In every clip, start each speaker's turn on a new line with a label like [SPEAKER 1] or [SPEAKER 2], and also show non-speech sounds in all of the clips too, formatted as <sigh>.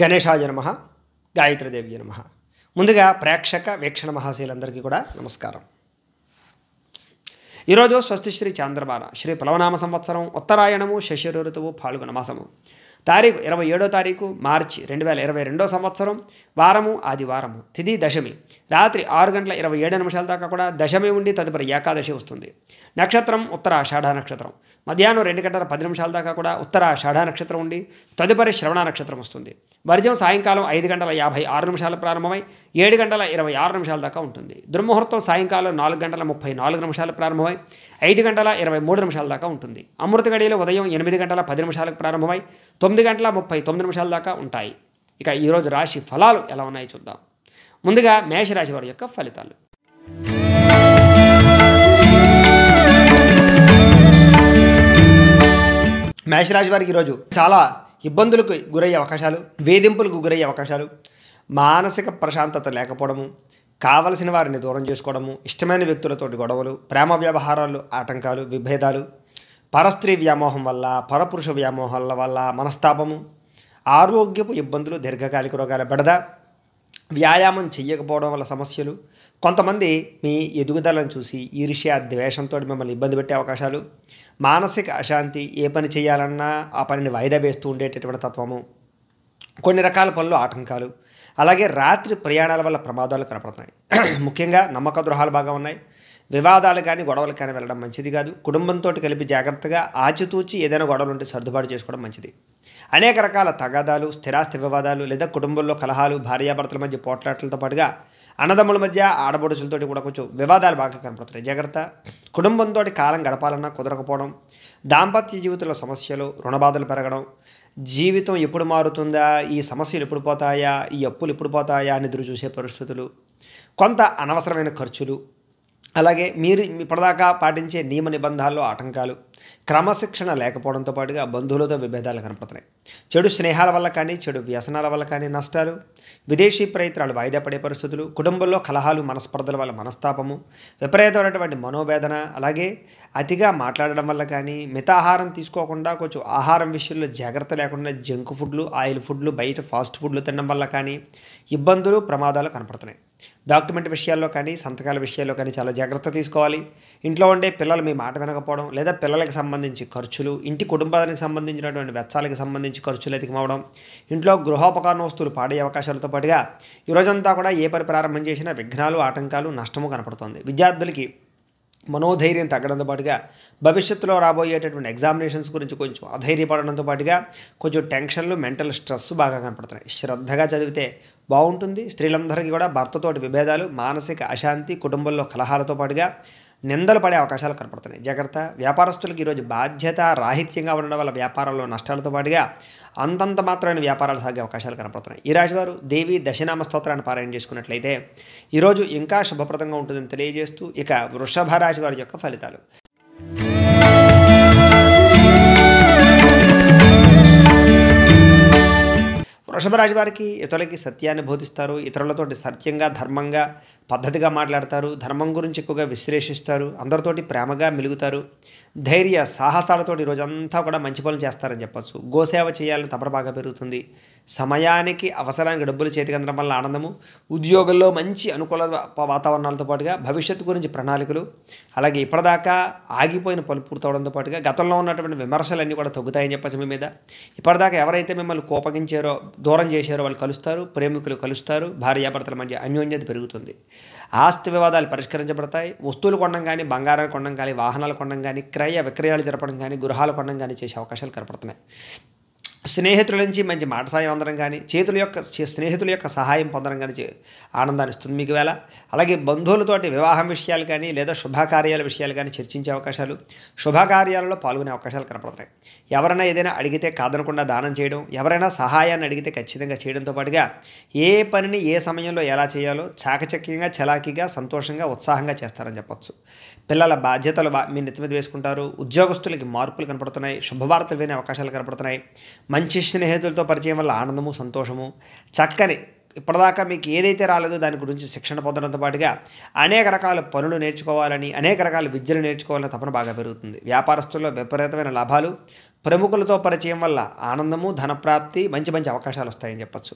[SPEAKER 1] గణేశాయ నమ గాయత్రిదేవి నమ ముందుగా ప్రేక్షక వీక్షణ మహాశీలందరికీ కూడా నమస్కారం ఈరోజు స్వస్తి శ్రీ చాంద్రబాల శ్రీ పలవనామ సంవత్సరం ఉత్తరాయణము శశిరు ఋతువు పాల్గొన మాసము తారీఖు ఇరవై ఏడో తారీఖు మార్చి రెండు వేల ఇరవై రెండో సంవత్సరం వారము ఆదివారము తిది దశమి రాత్రి ఆరు గంటల ఇరవై ఏడు నిమిషాల దాకా కూడా దశమి ఉండి తదుపరి ఏకాదశి వస్తుంది నక్షత్రం ఉత్తరాషాఢ నక్షత్రం మధ్యాహ్నం రెండు గంటల పది నిమిషాల దాకా కూడా ఉత్తర షాఢ నక్షత్రం ఉండి తదుపరి శ్రవణ నక్షత్రం వస్తుంది వర్జం సాయంకాలం ఐదు గంటల యాభై ఆరు నిమిషాలు ప్రారంభమై ఏడు గంటల ఇరవై ఆరు నిమిషాల దాకా ఉంటుంది దుర్ముహూర్తం సాయంకాలం నాలుగు గంటల ముప్పై నాలుగు నిమిషాలు ప్రారంభమై ఐదు గంటల ఇరవై మూడు నిమిషాల దాకా ఉంటుంది అమృత గడియలు ఉదయం ఎనిమిది గంటల పది నిమిషాలకు ప్రారంభమై తొమ్మిది గంటల ముప్పై తొమ్మిది నిమిషాల దాకా ఉంటాయి ఇక ఈరోజు రాశి ఫలాలు ఎలా ఉన్నాయో చూద్దాం ముందుగా మేషరాశి వారి యొక్క ఫలితాలు మేషరాశి వారికి ఈరోజు చాలా ఇబ్బందులకు గురయ్యే అవకాశాలు వేధింపులకు గురయ్యే అవకాశాలు మానసిక ప్రశాంతత లేకపోవడము కావలసిన వారిని దూరం చేసుకోవడము ఇష్టమైన వ్యక్తులతోటి గొడవలు ప్రేమ వ్యవహారాలు ఆటంకాలు విభేదాలు పరస్త్రీ వ్యామోహం వల్ల పరపురుష వ్యామోహాల వల్ల మనస్తాపము ఆరోగ్యపు ఇబ్బందులు దీర్ఘకాలిక రోగాల బెడద వ్యాయామం చేయకపోవడం వల్ల సమస్యలు కొంతమంది మీ ఎదుగుదలను చూసి ఈర్ష్య ద్వేషంతో మిమ్మల్ని ఇబ్బంది పెట్టే అవకాశాలు మానసిక అశాంతి ఏ పని చేయాలన్నా ఆ పనిని వాయిదా వేస్తూ ఉండేటటువంటి తత్వము కొన్ని రకాల పనులు ఆటంకాలు అలాగే రాత్రి ప్రయాణాల వల్ల ప్రమాదాలు కనపడుతున్నాయి <clears throat> ముఖ్యంగా నమ్మక ద్రోహాలు బాగా ఉన్నాయి వివాదాలు కానీ గొడవలు కానీ వెళ్ళడం మంచిది కాదు కుటుంబంతో కలిపి జాగ్రత్తగా ఆచితూచి ఏదైనా గొడవలు ఉంటే సర్దుబాటు చేసుకోవడం మంచిది అనేక రకాల తగాదాలు స్థిరాస్తి వివాదాలు లేదా కుటుంబంలో కలహాలు భార్యాభర్తల మధ్య పోట్లాటలతో పాటుగా అన్నదమ్ముల మధ్య ఆడబడుచులతో కూడా కొంచెం వివాదాలు బాగా కనపడుతున్నాయి జాగ్రత్త కుటుంబంతో కాలం గడపాలన్నా కుదరకపోవడం దాంపత్య జీవితంలో సమస్యలు రుణబాధలు పెరగడం జీవితం ఎప్పుడు మారుతుందా ఈ సమస్యలు ఎప్పుడు పోతాయా ఈ అప్పులు ఎప్పుడు పోతాయా అని ఎదురు చూసే పరిస్థితులు కొంత అనవసరమైన ఖర్చులు అలాగే మీరు ఇప్పటిదాకా పాటించే నియమ నిబంధాల్లో ఆటంకాలు క్రమశిక్షణ లేకపోవడంతో పాటుగా బంధువులతో విభేదాలు కనపడుతున్నాయి చెడు స్నేహాల వల్ల కానీ చెడు వ్యసనాల వల్ల కానీ నష్టాలు విదేశీ ప్రయత్నాలు వాయిదా పడే పరిస్థితులు కుటుంబంలో కలహాలు మనస్పర్ధల వల్ల మనస్తాపము విపరీతమైనటువంటి మనోవేదన అలాగే అతిగా మాట్లాడడం వల్ల కానీ మితాహారం తీసుకోకుండా కొంచెం ఆహారం విషయంలో జాగ్రత్త లేకుండా జంక్ ఫుడ్లు ఆయిల్ ఫుడ్లు బయట ఫాస్ట్ ఫుడ్లు తినడం వల్ల కానీ ఇబ్బందులు ప్రమాదాలు కనపడుతున్నాయి డాక్యుమెంట్ విషయాల్లో కానీ సంతకాల విషయాల్లో కానీ చాలా జాగ్రత్త తీసుకోవాలి ఇంట్లో ఉండే పిల్లలు మీ మాట వినకపోవడం లేదా పిల్లలకు సంబంధించి ఖర్చులు ఇంటి కుటుంబానికి సంబంధించినటువంటి వెచ్చాలకు సంబంధించి ఖర్చులు అధికమవడం ఇంట్లో గృహోపకరణ వస్తువులు పాడే అవకాశాలతో పాటుగా ఈరోజంతా కూడా ఏ పని ప్రారంభం చేసినా విఘ్నాలు ఆటంకాలు నష్టము కనపడుతుంది విద్యార్థులకి మనోధైర్యం తగ్గడంతో పాటుగా భవిష్యత్తులో రాబోయేటటువంటి ఎగ్జామినేషన్స్ గురించి కొంచెం అధైర్యపడడంతో పాటుగా కొంచెం టెన్షన్లు మెంటల్ స్ట్రెస్ బాగా కనపడుతున్నాయి శ్రద్ధగా చదివితే బాగుంటుంది స్త్రీలందరికీ కూడా భర్తతోటి విభేదాలు మానసిక అశాంతి కుటుంబంలో కలహాలతో పాటుగా నిందలు పడే అవకాశాలు కనపడుతున్నాయి జాగ్రత్త వ్యాపారస్తులకు ఈరోజు బాధ్యత రాహిత్యంగా ఉండడం వల్ల వ్యాపారంలో నష్టాలతో పాటుగా అంతంత మాత్రమైన వ్యాపారాలు సాగే అవకాశాలు కనపడుతున్నాయి ఈ రాజువారు దేవి దశనామ స్తోత్రాన్ని పారాయణ చేసుకున్నట్లయితే ఈరోజు ఇంకా శుభప్రదంగా ఉంటుందని తెలియజేస్తూ ఇక వృషభ రాజువారి యొక్క ఫలితాలు వృషభరాజు వారికి ఇతరులకి సత్యాన్ని బోధిస్తారు ఇతరులతోటి సత్యంగా ధర్మంగా పద్ధతిగా మాట్లాడతారు ధర్మం గురించి ఎక్కువగా విశ్లేషిస్తారు అందరితోటి ప్రేమగా మెలుగుతారు ధైర్య సాహసాలతోటి రోజంతా కూడా మంచి పనులు చేస్తారని చెప్పచ్చు గోసేవ చేయాలని తపర బాగా పెరుగుతుంది సమయానికి అవసరానికి డబ్బులు చేతికి అందడం వల్ల ఆనందము ఉద్యోగంలో మంచి అనుకూల వాతావరణాలతో పాటుగా భవిష్యత్తు గురించి ప్రణాళికలు అలాగే ఇప్పటిదాకా ఆగిపోయిన పనులు పూర్తవడంతో పాటుగా గతంలో ఉన్నటువంటి విమర్శలన్నీ కూడా తగ్గుతాయని చెప్పచ్చు మీ మీద ఇప్పటిదాకా ఎవరైతే మిమ్మల్ని కోపగించారో దూరం చేశారో వాళ్ళు కలుస్తారు ప్రేమికులు కలుస్తారు భార్యాభర్తల మధ్య అన్యోన్యత పెరుగుతుంది ఆస్తి వివాదాలు పరిష్కరించబడతాయి వస్తువులు కొనడం కానీ బంగారాలు కొనడం కానీ వాహనాలు కొనడం కానీ క్రయ విక్రయాలు జరపడం కానీ గృహాలు కొనడం కానీ చేసే అవకాశాలు కనపడుతున్నాయి స్నేహితుల నుంచి మంచి మాట సాయం అందడం కానీ చేతుల యొక్క స్నేహితుల యొక్క సహాయం పొందడం కానీ ఆనందాన్ని ఇస్తుంది మీకు వేళ అలాగే బంధువులతోటి వివాహం విషయాలు కానీ లేదా శుభకార్యాల విషయాలు కానీ చర్చించే అవకాశాలు శుభకార్యాలలో పాల్గొనే అవకాశాలు కనపడుతున్నాయి ఎవరైనా ఏదైనా అడిగితే కాదనకుండా దానం చేయడం ఎవరైనా సహాయాన్ని అడిగితే ఖచ్చితంగా చేయడంతో పాటుగా ఏ పనిని ఏ సమయంలో ఎలా చేయాలో చాకచక్యంగా చలాకీగా సంతోషంగా ఉత్సాహంగా చేస్తారని చెప్పొచ్చు పిల్లల బాధ్యతలు మీ నెత్తిమీద వేసుకుంటారు ఉద్యోగస్తులకి మార్పులు కనపడుతున్నాయి శుభవార్తలు వినే అవకాశాలు కనపడుతున్నాయి మంచి స్నేహితులతో పరిచయం వల్ల ఆనందము సంతోషము చక్కని ఇప్పటిదాకా మీకు ఏదైతే రాలేదో దాని గురించి శిక్షణ పొందడంతో పాటుగా అనేక రకాల పనులు నేర్చుకోవాలని అనేక రకాల విద్యలు నేర్చుకోవాలని తపన బాగా పెరుగుతుంది వ్యాపారస్తుల్లో విపరీతమైన లాభాలు ప్రముఖులతో పరిచయం వల్ల ఆనందము ధనప్రాప్తి మంచి మంచి అవకాశాలు వస్తాయని చెప్పచ్చు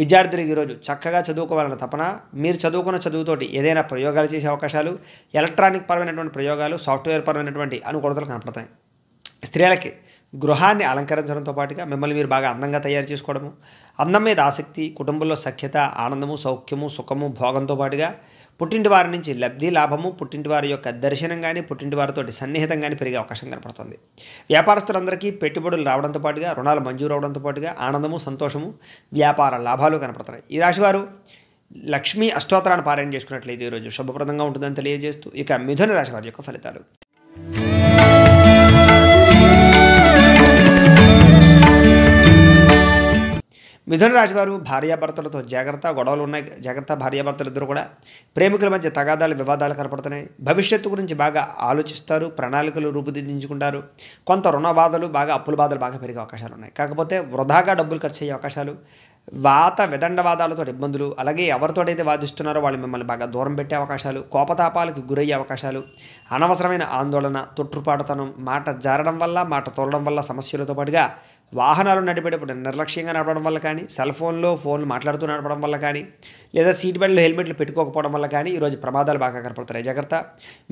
[SPEAKER 1] విద్యార్థులకు ఈరోజు చక్కగా చదువుకోవాలన్న తపన మీరు చదువుకున్న చదువుతోటి ఏదైనా ప్రయోగాలు చేసే అవకాశాలు ఎలక్ట్రానిక్ పరమైనటువంటి ప్రయోగాలు సాఫ్ట్వేర్ పరమైనటువంటి అనుకూలతలు కనపడతాయి స్త్రీలకి గృహాన్ని అలంకరించడంతో పాటుగా మిమ్మల్ని మీరు బాగా అందంగా తయారు చేసుకోవడము అందం మీద ఆసక్తి కుటుంబంలో సఖ్యత ఆనందము సౌఖ్యము సుఖము భోగంతో పాటుగా పుట్టింటి వారి నుంచి లబ్ధి లాభము పుట్టింటి వారి యొక్క దర్శనం కానీ పుట్టింటి వారితో సన్నిహితం కానీ పెరిగే అవకాశం కనపడుతుంది వ్యాపారస్తులందరికీ పెట్టుబడులు రావడంతో పాటుగా రుణాలు మంజూరు అవడంతో పాటుగా ఆనందము సంతోషము వ్యాపార లాభాలు కనపడుతున్నాయి ఈ రాశివారు లక్ష్మీ అష్టోత్తరాన్ని పారాయణ చేసుకున్నట్లయితే ఈరోజు శుభప్రదంగా ఉంటుందని తెలియజేస్తూ ఇక మిథున రాశి వారి యొక్క ఫలితాలు మిథున రాశి వారు భార్యాభర్తలతో జాగ్రత్త గొడవలు ఉన్నాయి జాగ్రత్త భార్యాభర్తలు ఇద్దరు కూడా ప్రేమికుల మధ్య తగాదాలు వివాదాలు కనపడుతున్నాయి భవిష్యత్తు గురించి బాగా ఆలోచిస్తారు ప్రణాళికలు రూపుదిద్దించుకుంటారు కొంత రుణ బాధలు బాగా అప్పుల బాధలు బాగా పెరిగే అవకాశాలు ఉన్నాయి కాకపోతే వృధాగా డబ్బులు ఖర్చు అయ్యే అవకాశాలు వాత విదండవాదాలతో ఇబ్బందులు అలాగే ఎవరితోటైతే వాదిస్తున్నారో వాళ్ళు మిమ్మల్ని బాగా దూరం పెట్టే అవకాశాలు కోపతాపాలకు గురయ్యే అవకాశాలు అనవసరమైన ఆందోళన తొట్టుపాటుతనం మాట జారడం వల్ల మాట తోలడం వల్ల సమస్యలతో పాటుగా వాహనాలు నడిపేటప్పుడు నిర్లక్ష్యంగా నడపడం వల్ల కానీ సెల్ ఫోన్లో ఫోన్లు మాట్లాడుతూ నడపడం వల్ల కానీ లేదా సీట్ బెల్ట్లు హెల్మెట్లు పెట్టుకోకపోవడం వల్ల కానీ ఈరోజు ప్రమాదాలు బాగా కనపడుతున్నాయి జాగ్రత్త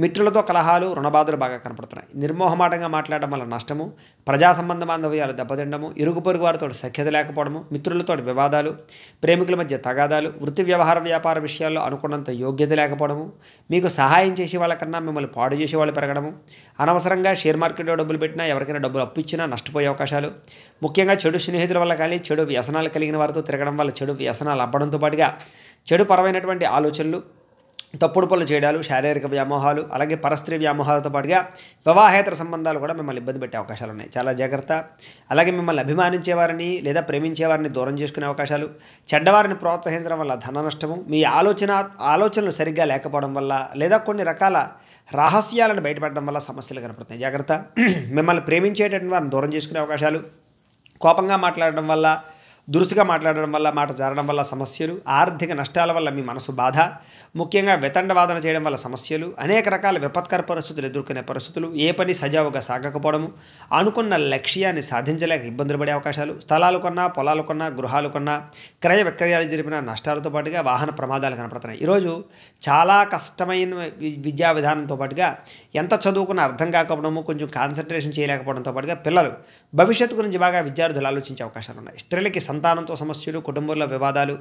[SPEAKER 1] మిత్రులతో కలహాలు రుణబాధలు బాగా కనపడుతున్నాయి నిర్మోహమాటంగా మాట్లాడడం వల్ల నష్టము ప్రజా సంబంధ బాంధవ్యాలు దెబ్బతిండము ఇరుగు పొరుగు వారితో సఖ్యత లేకపోవడము మిత్రులతో వివాదాలు ప్రేమికుల మధ్య తగాదాలు వృత్తి వ్యవహార వ్యాపార విషయాల్లో అనుకున్నంత యోగ్యత లేకపోవడము మీకు సహాయం చేసే వాళ్ళకన్నా మిమ్మల్ని పాడు చేసే వాళ్ళు పెరగడము అనవసరంగా షేర్ మార్కెట్లో డబ్బులు పెట్టినా ఎవరికైనా డబ్బులు అప్పిచ్చినా నష్టపోయే అవకాశాలు ముఖ్యంగా చెడు స్నేహితుల వల్ల కానీ చెడు వ్యసనాలు కలిగిన వారితో తిరగడం వల్ల చెడు వ్యసనాలు అవ్వడంతో పాటుగా చెడు పరమైనటువంటి ఆలోచనలు తప్పుడు పనులు చేయడాలు శారీరక వ్యామోహాలు అలాగే పరస్త్రీ వ్యామోహాలతో పాటుగా వివాహేతర సంబంధాలు కూడా మిమ్మల్ని ఇబ్బంది పెట్టే అవకాశాలు ఉన్నాయి చాలా జాగ్రత్త అలాగే మిమ్మల్ని అభిమానించేవారిని లేదా ప్రేమించేవారిని దూరం చేసుకునే అవకాశాలు చెడ్డవారిని ప్రోత్సహించడం వల్ల ధన నష్టము మీ ఆలోచన ఆలోచనలు సరిగ్గా లేకపోవడం వల్ల లేదా కొన్ని రకాల రహస్యాలను బయటపెట్టడం వల్ల సమస్యలు కనపడుతున్నాయి జాగ్రత్త <clears throat> మిమ్మల్ని ప్రేమించేటటువంటి వారిని దూరం చేసుకునే అవకాశాలు కోపంగా మాట్లాడడం వల్ల దురుసుగా మాట్లాడడం వల్ల మాట జారడం వల్ల సమస్యలు ఆర్థిక నష్టాల వల్ల మీ మనసు బాధ ముఖ్యంగా వితండవాదన చేయడం వల్ల సమస్యలు అనేక రకాల విపత్కర పరిస్థితులు ఎదుర్కొనే పరిస్థితులు ఏ పని సజావుగా సాగకపోవడము అనుకున్న లక్ష్యాన్ని సాధించలేక ఇబ్బందులు పడే అవకాశాలు స్థలాలు కొన్నా పొలాలు కొన్నా గృహాలు కొన్నా క్రయ విక్రయాలు జరిపిన నష్టాలతో పాటుగా వాహన ప్రమాదాలు కనపడుతున్నాయి ఈరోజు చాలా కష్టమైన విద్యా విధానంతో పాటుగా ఎంత చదువుకున్న అర్థం కాకపోవడము కొంచెం కాన్సన్ట్రేషన్ చేయలేకపోవడంతో పాటుగా పిల్లలు భవిష్యత్తు గురించి బాగా విద్యార్థులు ఆలోచించే అవకాశాలు ఉన్నాయి స్త్రీలకి సంతానంతో సమస్యలు కుటుంబంలో వివాదాలు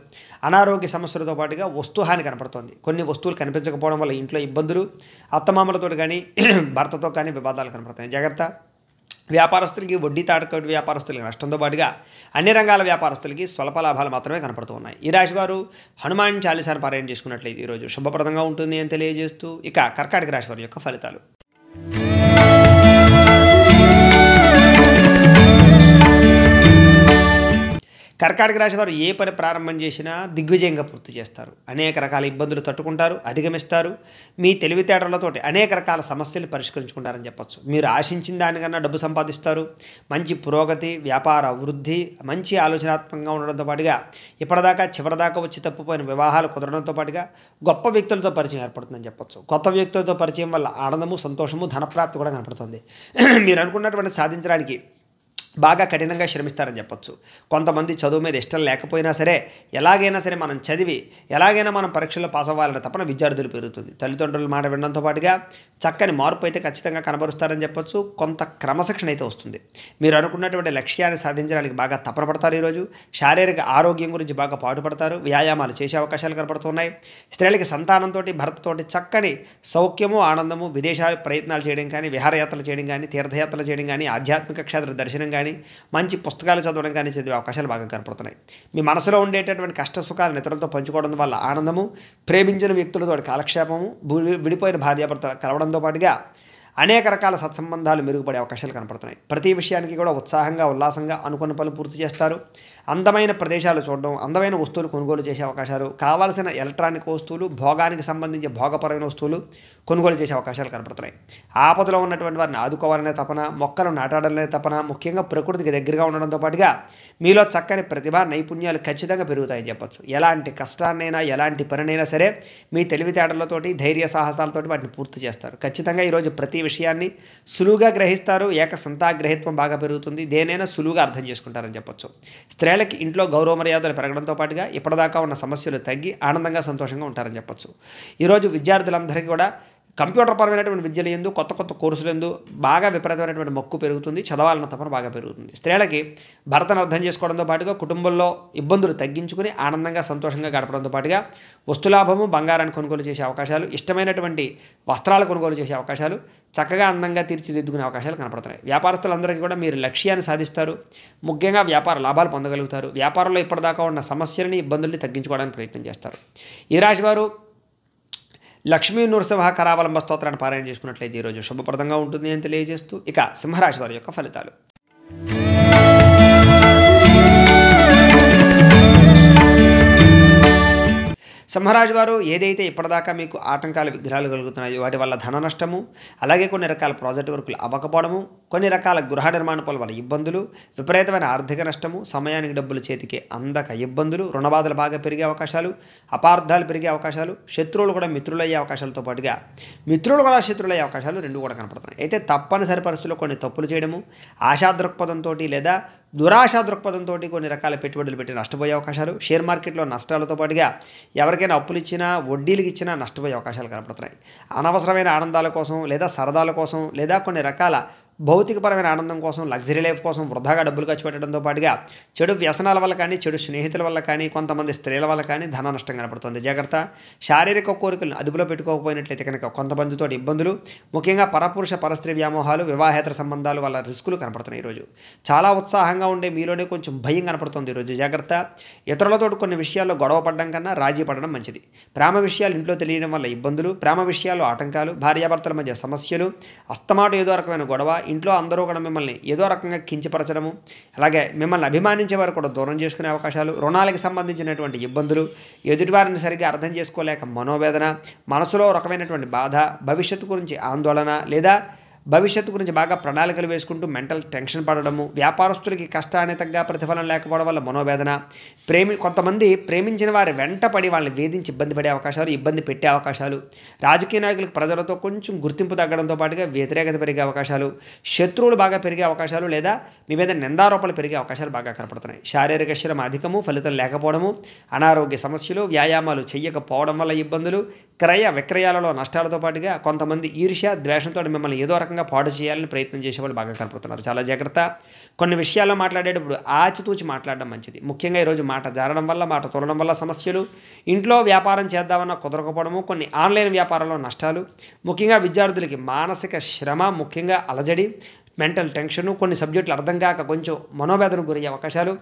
[SPEAKER 1] అనారోగ్య సమస్యలతో పాటుగా వస్తుహాని కనపడుతోంది కొన్ని వస్తువులు కనిపించకపోవడం వల్ల ఇంట్లో ఇబ్బందులు అత్తమామలతో కానీ <clears throat> భర్తతో కానీ వివాదాలు కనపడుతున్నాయి జాగ్రత్త వ్యాపారస్తులకి వడ్డీ తాటకటి వ్యాపారస్తులకి నష్టంతో పాటుగా అన్ని రంగాల వ్యాపారస్తులకి స్వల్ప లాభాలు మాత్రమే కనపడుతూ ఉన్నాయి ఈ రాశి వారు హనుమాన్ చాలీసాను పారాయణ చేసుకున్నట్లయితే ఈరోజు శుభప్రదంగా ఉంటుంది అని తెలియజేస్తూ ఇక కర్కాటక రాశి వారి యొక్క ఫలితాలు కర్కాటక రాశి వారు ఏ పని ప్రారంభం చేసినా దిగ్విజయంగా పూర్తి చేస్తారు అనేక రకాల ఇబ్బందులు తట్టుకుంటారు అధిగమిస్తారు మీ తెలివితేటలతోటి అనేక రకాల సమస్యలు పరిష్కరించుకుంటారని చెప్పచ్చు మీరు ఆశించిన దానికన్నా డబ్బు సంపాదిస్తారు మంచి పురోగతి వ్యాపార వృద్ధి మంచి ఆలోచనాత్మకంగా ఉండడంతో పాటుగా ఇప్పటిదాకా చివరిదాకా వచ్చి తప్పుపోయిన వివాహాలు కుదరడంతో పాటుగా గొప్ప వ్యక్తులతో పరిచయం ఏర్పడుతుందని చెప్పొచ్చు కొత్త వ్యక్తులతో పరిచయం వల్ల ఆనందము సంతోషము ధనప్రాప్తి కూడా కనపడుతుంది మీరు అనుకున్నటువంటి సాధించడానికి బాగా కఠినంగా శ్రమిస్తారని చెప్పొచ్చు కొంతమంది చదువు మీద ఇష్టం లేకపోయినా సరే ఎలాగైనా సరే మనం చదివి ఎలాగైనా మనం పరీక్షల్లో పాస్ అవ్వాలనే తపన విద్యార్థులు పెరుగుతుంది తల్లిదండ్రుల మాట వినడంతో పాటుగా చక్కని మార్పు అయితే ఖచ్చితంగా కనబరుస్తారని చెప్పొచ్చు కొంత క్రమశిక్షణ అయితే వస్తుంది మీరు అనుకున్నటువంటి లక్ష్యాన్ని సాధించడానికి బాగా తపన పడతారు ఈరోజు శారీరక ఆరోగ్యం గురించి బాగా పాటుపడతారు వ్యాయామాలు చేసే అవకాశాలు కనబడుతున్నాయి స్త్రీలకి సంతానంతో భర్తతోటి చక్కని సౌఖ్యము ఆనందము విదేశాలు ప్రయత్నాలు చేయడం కానీ విహారయాత్రలు చేయడం కానీ తీర్థయాత్రలు చేయడం కానీ ఆధ్యాత్మిక క్షేత్ర దర్శనం కానీ కానీ మంచి పుస్తకాలు చదవడం కానీ చదివే అవకాశాలు బాగా కనపడుతున్నాయి మీ మనసులో ఉండేటటువంటి కష్ట సుఖాలను ఇతరులతో పంచుకోవడం వల్ల ఆనందము ప్రేమించిన వ్యక్తులతో కాలక్షేపము విడిపోయిన భార్యాభర్త కలవడంతో పాటుగా అనేక రకాల సత్సంబంధాలు మెరుగుపడే అవకాశాలు కనపడుతున్నాయి ప్రతి విషయానికి కూడా ఉత్సాహంగా ఉల్లాసంగా అనుకున్న పనులు పూర్తి చేస్తారు అందమైన ప్రదేశాలు చూడడం అందమైన వస్తువులు కొనుగోలు చేసే అవకాశాలు కావాల్సిన ఎలక్ట్రానిక్ వస్తువులు భోగానికి సంబంధించి భోగపరమైన వస్తువులు కొనుగోలు చేసే అవకాశాలు కనపడుతున్నాయి ఆపదలో ఉన్నటువంటి వారిని ఆదుకోవాలనే తపన మొక్కలు నాటాడాలనే తపన ముఖ్యంగా ప్రకృతికి దగ్గరగా ఉండడంతో పాటుగా మీలో చక్కని ప్రతిభ నైపుణ్యాలు ఖచ్చితంగా పెరుగుతాయని చెప్పచ్చు ఎలాంటి కష్టాన్నైనా ఎలాంటి పనినైనా సరే మీ తెలివితేటలతోటి ధైర్య సాహసాలతోటి వాటిని పూర్తి చేస్తారు ఖచ్చితంగా ఈరోజు ప్రతి విషయాన్ని సులువుగా గ్రహిస్తారు ఏక సంతాగ్రహిత్వం బాగా పెరుగుతుంది దేనైనా సులువుగా అర్థం చేసుకుంటారని చెప్పచ్చు స్త్రీ మహిళకి ఇంట్లో గౌరవ మర్యాదలు పెరగడంతో పాటుగా ఇప్పటిదాకా ఉన్న సమస్యలు తగ్గి ఆనందంగా సంతోషంగా ఉంటారని చెప్పొచ్చు ఈరోజు విద్యార్థులందరికీ కూడా కంప్యూటర్ పరమైనటువంటి విద్యలు ఎందు కొత్త కొత్త కోర్సులు ఎందు బాగా విపరీతమైనటువంటి మొక్కు పెరుగుతుంది చదవాలన్న తపన బాగా పెరుగుతుంది స్త్రీలకి భర్తను అర్థం చేసుకోవడంతో పాటుగా కుటుంబంలో ఇబ్బందులు తగ్గించుకుని ఆనందంగా సంతోషంగా గడపడంతో పాటుగా వస్తులాభము బంగారాన్ని కొనుగోలు చేసే అవకాశాలు ఇష్టమైనటువంటి వస్త్రాలు కొనుగోలు చేసే అవకాశాలు చక్కగా అందంగా తీర్చిదిద్దుకునే అవకాశాలు కనపడుతున్నాయి వ్యాపారస్తులందరికీ కూడా మీరు లక్ష్యాన్ని సాధిస్తారు ముఖ్యంగా వ్యాపార లాభాలు పొందగలుగుతారు వ్యాపారంలో ఇప్పటిదాకా ఉన్న సమస్యలని ఇబ్బందుల్ని తగ్గించుకోవడానికి ప్రయత్నం చేస్తారు ఈ రాశివారు లక్ష్మీ నృసింహ కరావలంబ స్తోత్రాన్ని పారాయణ చేసుకున్నట్లయితే ఈరోజు శుభప్రదంగా ఉంటుంది అని తెలియజేస్తూ ఇక సింహరాశి వారి యొక్క ఫలితాలు సింహరాజు వారు ఏదైతే ఇప్పటిదాకా మీకు ఆటంకాలు విగ్రహాలు కలుగుతున్నాయో వాటి వల్ల ధన నష్టము అలాగే కొన్ని రకాల ప్రాజెక్టు వర్కులు అవ్వకపోవడము కొన్ని రకాల గృహ నిర్మాణ పనుల వల్ల ఇబ్బందులు విపరీతమైన ఆర్థిక నష్టము సమయానికి డబ్బులు చేతికి అందక ఇబ్బందులు రుణబాధలు బాగా పెరిగే అవకాశాలు అపార్థాలు పెరిగే అవకాశాలు శత్రువులు కూడా మిత్రులయ్యే అవకాశాలతో పాటుగా మిత్రులు కూడా శత్రులయ్యే అవకాశాలు రెండు కూడా కనపడుతున్నాయి అయితే తప్పనిసరి పరిస్థితుల్లో కొన్ని తప్పులు చేయడము ఆశా దృక్పథంతో లేదా దురాశా దృక్పథంతో కొన్ని రకాల పెట్టుబడులు పెట్టి నష్టపోయే అవకాశాలు షేర్ మార్కెట్లో నష్టాలతో పాటుగా ఎవరికి ఎవరికైనా అప్పులు ఇచ్చినా వడ్డీలకు ఇచ్చినా నష్టపోయే అవకాశాలు కనపడుతున్నాయి అనవసరమైన ఆనందాల కోసం లేదా సరదాల కోసం లేదా కొన్ని రకాల భౌతికపరమైన ఆనందం కోసం లగ్జరీ లైఫ్ కోసం వృధాగా డబ్బులు ఖర్చు పెట్టడంతో పాటుగా చెడు వ్యసనాల వల్ల కానీ చెడు స్నేహితుల వల్ల కానీ కొంతమంది స్త్రీల వల్ల కానీ ధన నష్టం కనపడుతుంది జాగ్రత్త శారీరక కోరికలను అదుపులో పెట్టుకోకపోయినట్లయితే కనుక కొంతమందితో ఇబ్బందులు ముఖ్యంగా పరపురుష పరస్త్రీ వ్యామోహాలు వివాహేతర సంబంధాలు వల్ల రిస్కులు కనపడుతున్నాయి ఈరోజు చాలా ఉత్సాహంగా ఉండే మీలోనే కొంచెం భయం కనపడుతుంది ఈరోజు జాగ్రత్త ఇతరులతో కొన్ని విషయాల్లో గొడవ పడడం కన్నా రాజీ పడడం మంచిది ప్రేమ విషయాలు ఇంట్లో తెలియడం వల్ల ఇబ్బందులు ప్రేమ విషయాలు ఆటంకాలు భార్యాభర్తల మధ్య సమస్యలు అస్తమాట ఏదో రకమైన గొడవ ఇంట్లో అందరూ కూడా మిమ్మల్ని ఏదో రకంగా కించపరచడము అలాగే మిమ్మల్ని అభిమానించే వారు కూడా దూరం చేసుకునే అవకాశాలు రుణాలకు సంబంధించినటువంటి ఇబ్బందులు ఎదుటివారిని సరిగ్గా అర్థం చేసుకోలేక మనోవేదన మనసులో రకమైనటువంటి బాధ భవిష్యత్తు గురించి ఆందోళన లేదా భవిష్యత్తు గురించి బాగా ప్రణాళికలు వేసుకుంటూ మెంటల్ టెన్షన్ పడడము వ్యాపారస్తులకి కష్టానితంగా ప్రతిఫలం లేకపోవడం వల్ల మనోవేదన ప్రేమి కొంతమంది ప్రేమించిన వారి వెంట పడి వాళ్ళని వేధించి ఇబ్బంది పడే అవకాశాలు ఇబ్బంది పెట్టే అవకాశాలు రాజకీయ నాయకులకు ప్రజలతో కొంచెం గుర్తింపు తగ్గడంతో పాటుగా వ్యతిరేకత పెరిగే అవకాశాలు శత్రువులు బాగా పెరిగే అవకాశాలు లేదా మీ మీద నిందారోపణలు పెరిగే అవకాశాలు బాగా కనపడుతున్నాయి శారీరక శ్రమ అధికము ఫలితం లేకపోవడము అనారోగ్య సమస్యలు వ్యాయామాలు చేయకపోవడం వల్ల ఇబ్బందులు క్రయ విక్రయాలలో నష్టాలతో పాటుగా కొంతమంది ఈర్ష్య ద్వేషంతో మిమ్మల్ని ఏదో రకంగా విపరీతంగా పాడు చేయాలని ప్రయత్నం చేసేవాళ్ళు బాగా కనపడుతున్నారు చాలా జాగ్రత్త కొన్ని విషయాల్లో మాట్లాడేటప్పుడు ఆచితూచి మాట్లాడడం మంచిది ముఖ్యంగా ఈరోజు మాట జారడం వల్ల మాట తోలడం వల్ల సమస్యలు ఇంట్లో వ్యాపారం చేద్దామన్న కుదరకపోవడము కొన్ని ఆన్లైన్ వ్యాపారంలో నష్టాలు ముఖ్యంగా విద్యార్థులకి మానసిక శ్రమ ముఖ్యంగా అలజడి మెంటల్ టెన్షను కొన్ని సబ్జెక్టులు అర్థం కాక కొంచెం మనోవేదన గురయ్యే అవకాశాలు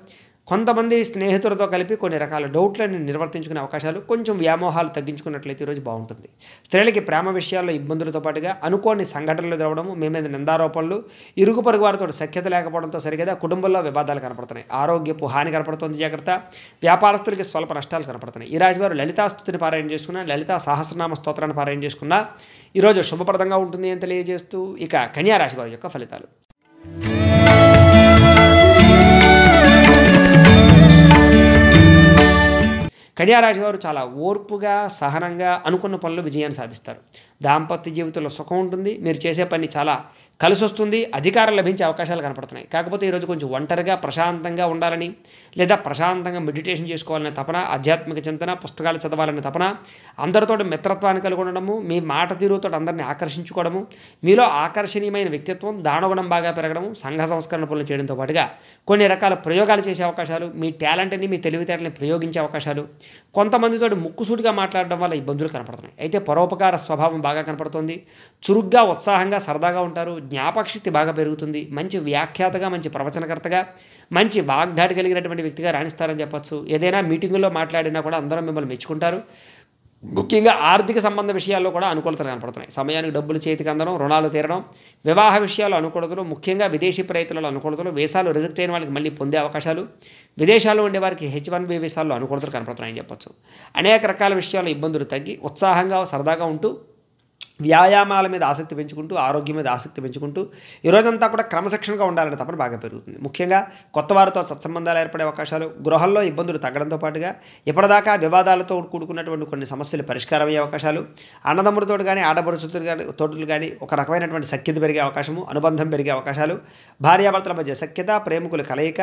[SPEAKER 1] కొంతమంది స్నేహితులతో కలిపి కొన్ని రకాల డౌట్లను నిర్వర్తించుకునే అవకాశాలు కొంచెం వ్యామోహాలు తగ్గించుకున్నట్లయితే ఈరోజు బాగుంటుంది స్త్రీలకి ప్రేమ విషయాల్లో ఇబ్బందులతో పాటుగా అనుకోని సంఘటనలు తెరవడము మీ మీద నిందారోపణలు ఇరుగు పరుగు వారితో సఖ్యత లేకపోవడంతో సరిగదా కుటుంబంలో వివాదాలు కనపడుతున్నాయి ఆరోగ్యపు హాని కనపడుతుంది జాగ్రత్త వ్యాపారస్తులకి స్వల్ప నష్టాలు కనపడుతున్నాయి ఈ రాజువారు లలితా స్థుతిని పారాయణ చేసుకున్న లలిత సహస్రనామ స్తోత్రాన్ని పారాయణ చేసుకున్న ఈరోజు శుభప్రదంగా ఉంటుంది అని తెలియజేస్తూ ఇక రాశి వారి యొక్క ఫలితాలు కడియారాజు గారు చాలా ఓర్పుగా సహనంగా అనుకున్న పనులు విజయాన్ని సాధిస్తారు దాంపత్య జీవితంలో సుఖం ఉంటుంది మీరు చేసే పని చాలా కలిసి వస్తుంది అధికారం లభించే అవకాశాలు కనపడుతున్నాయి కాకపోతే ఈరోజు కొంచెం ఒంటరిగా ప్రశాంతంగా ఉండాలని లేదా ప్రశాంతంగా మెడిటేషన్ చేసుకోవాలనే తపన ఆధ్యాత్మిక చింతన పుస్తకాలు చదవాలనే తపన అందరితో మిత్రత్వాన్ని కలిగి ఉండడము మీ మాట తీరుతో అందరిని ఆకర్షించుకోవడము మీలో ఆకర్షణీయమైన వ్యక్తిత్వం దానగుణం బాగా పెరగడము సంఘ సంస్కరణ పనులు చేయడంతో పాటుగా కొన్ని రకాల ప్రయోగాలు చేసే అవకాశాలు మీ టాలెంట్ని మీ తెలివితేటల్ని ప్రయోగించే అవకాశాలు కొంతమందితో ముక్కుసూటిగా మాట్లాడడం వల్ల ఇబ్బందులు కనపడుతున్నాయి అయితే పరోపకార స్వభావం బాగా కనపడుతుంది చురుగ్గా ఉత్సాహంగా సరదాగా ఉంటారు జ్ఞాపకశక్తి బాగా పెరుగుతుంది మంచి వ్యాఖ్యాతగా మంచి ప్రవచనకర్తగా మంచి వాగ్దాటి కలిగినటువంటి వ్యక్తిగా రాణిస్తారని చెప్పచ్చు ఏదైనా మీటింగుల్లో మాట్లాడినా కూడా అందరూ మిమ్మల్ని మెచ్చుకుంటారు ముఖ్యంగా ఆర్థిక సంబంధ విషయాల్లో కూడా అనుకూలతలు కనపడుతున్నాయి సమయానికి డబ్బులు చేతికి అందడం రుణాలు తీరడం వివాహ విషయాలు అనుకూలతలు ముఖ్యంగా విదేశీ ప్రయత్నాలు అనుకూలతలు వీసాలు రిజెక్ట్ అయిన వాళ్ళకి మళ్ళీ పొందే అవకాశాలు విదేశాల్లో ఉండే వారికి హెచ్ వన్ బి వీసాల్లో అనుకూలతలు కనపడుతున్నాయని చెప్పొచ్చు అనేక రకాల విషయాల్లో ఇబ్బందులు తగ్గి ఉత్సాహంగా సరదాగా ఉంటూ వ్యాయామాల మీద ఆసక్తి పెంచుకుంటూ ఆరోగ్యం మీద ఆసక్తి పెంచుకుంటూ ఈరోజంతా కూడా క్రమశిక్షణగా ఉండాలనే తపన బాగా పెరుగుతుంది ముఖ్యంగా కొత్త వారితో సత్సంబంధాలు ఏర్పడే అవకాశాలు గృహంలో ఇబ్బందులు తగ్గడంతో పాటుగా ఇప్పటిదాకా వివాదాలతో కూడుకున్నటువంటి కొన్ని సమస్యలు పరిష్కారమయ్యే అవకాశాలు అన్నదమ్ములతో కానీ ఆడపడుచుతులు కానీ తోటలు కానీ ఒక రకమైనటువంటి సఖ్యత పెరిగే అవకాశము అనుబంధం పెరిగే అవకాశాలు భార్యాభర్తల మధ్య సఖ్యత ప్రేమికుల కలయిక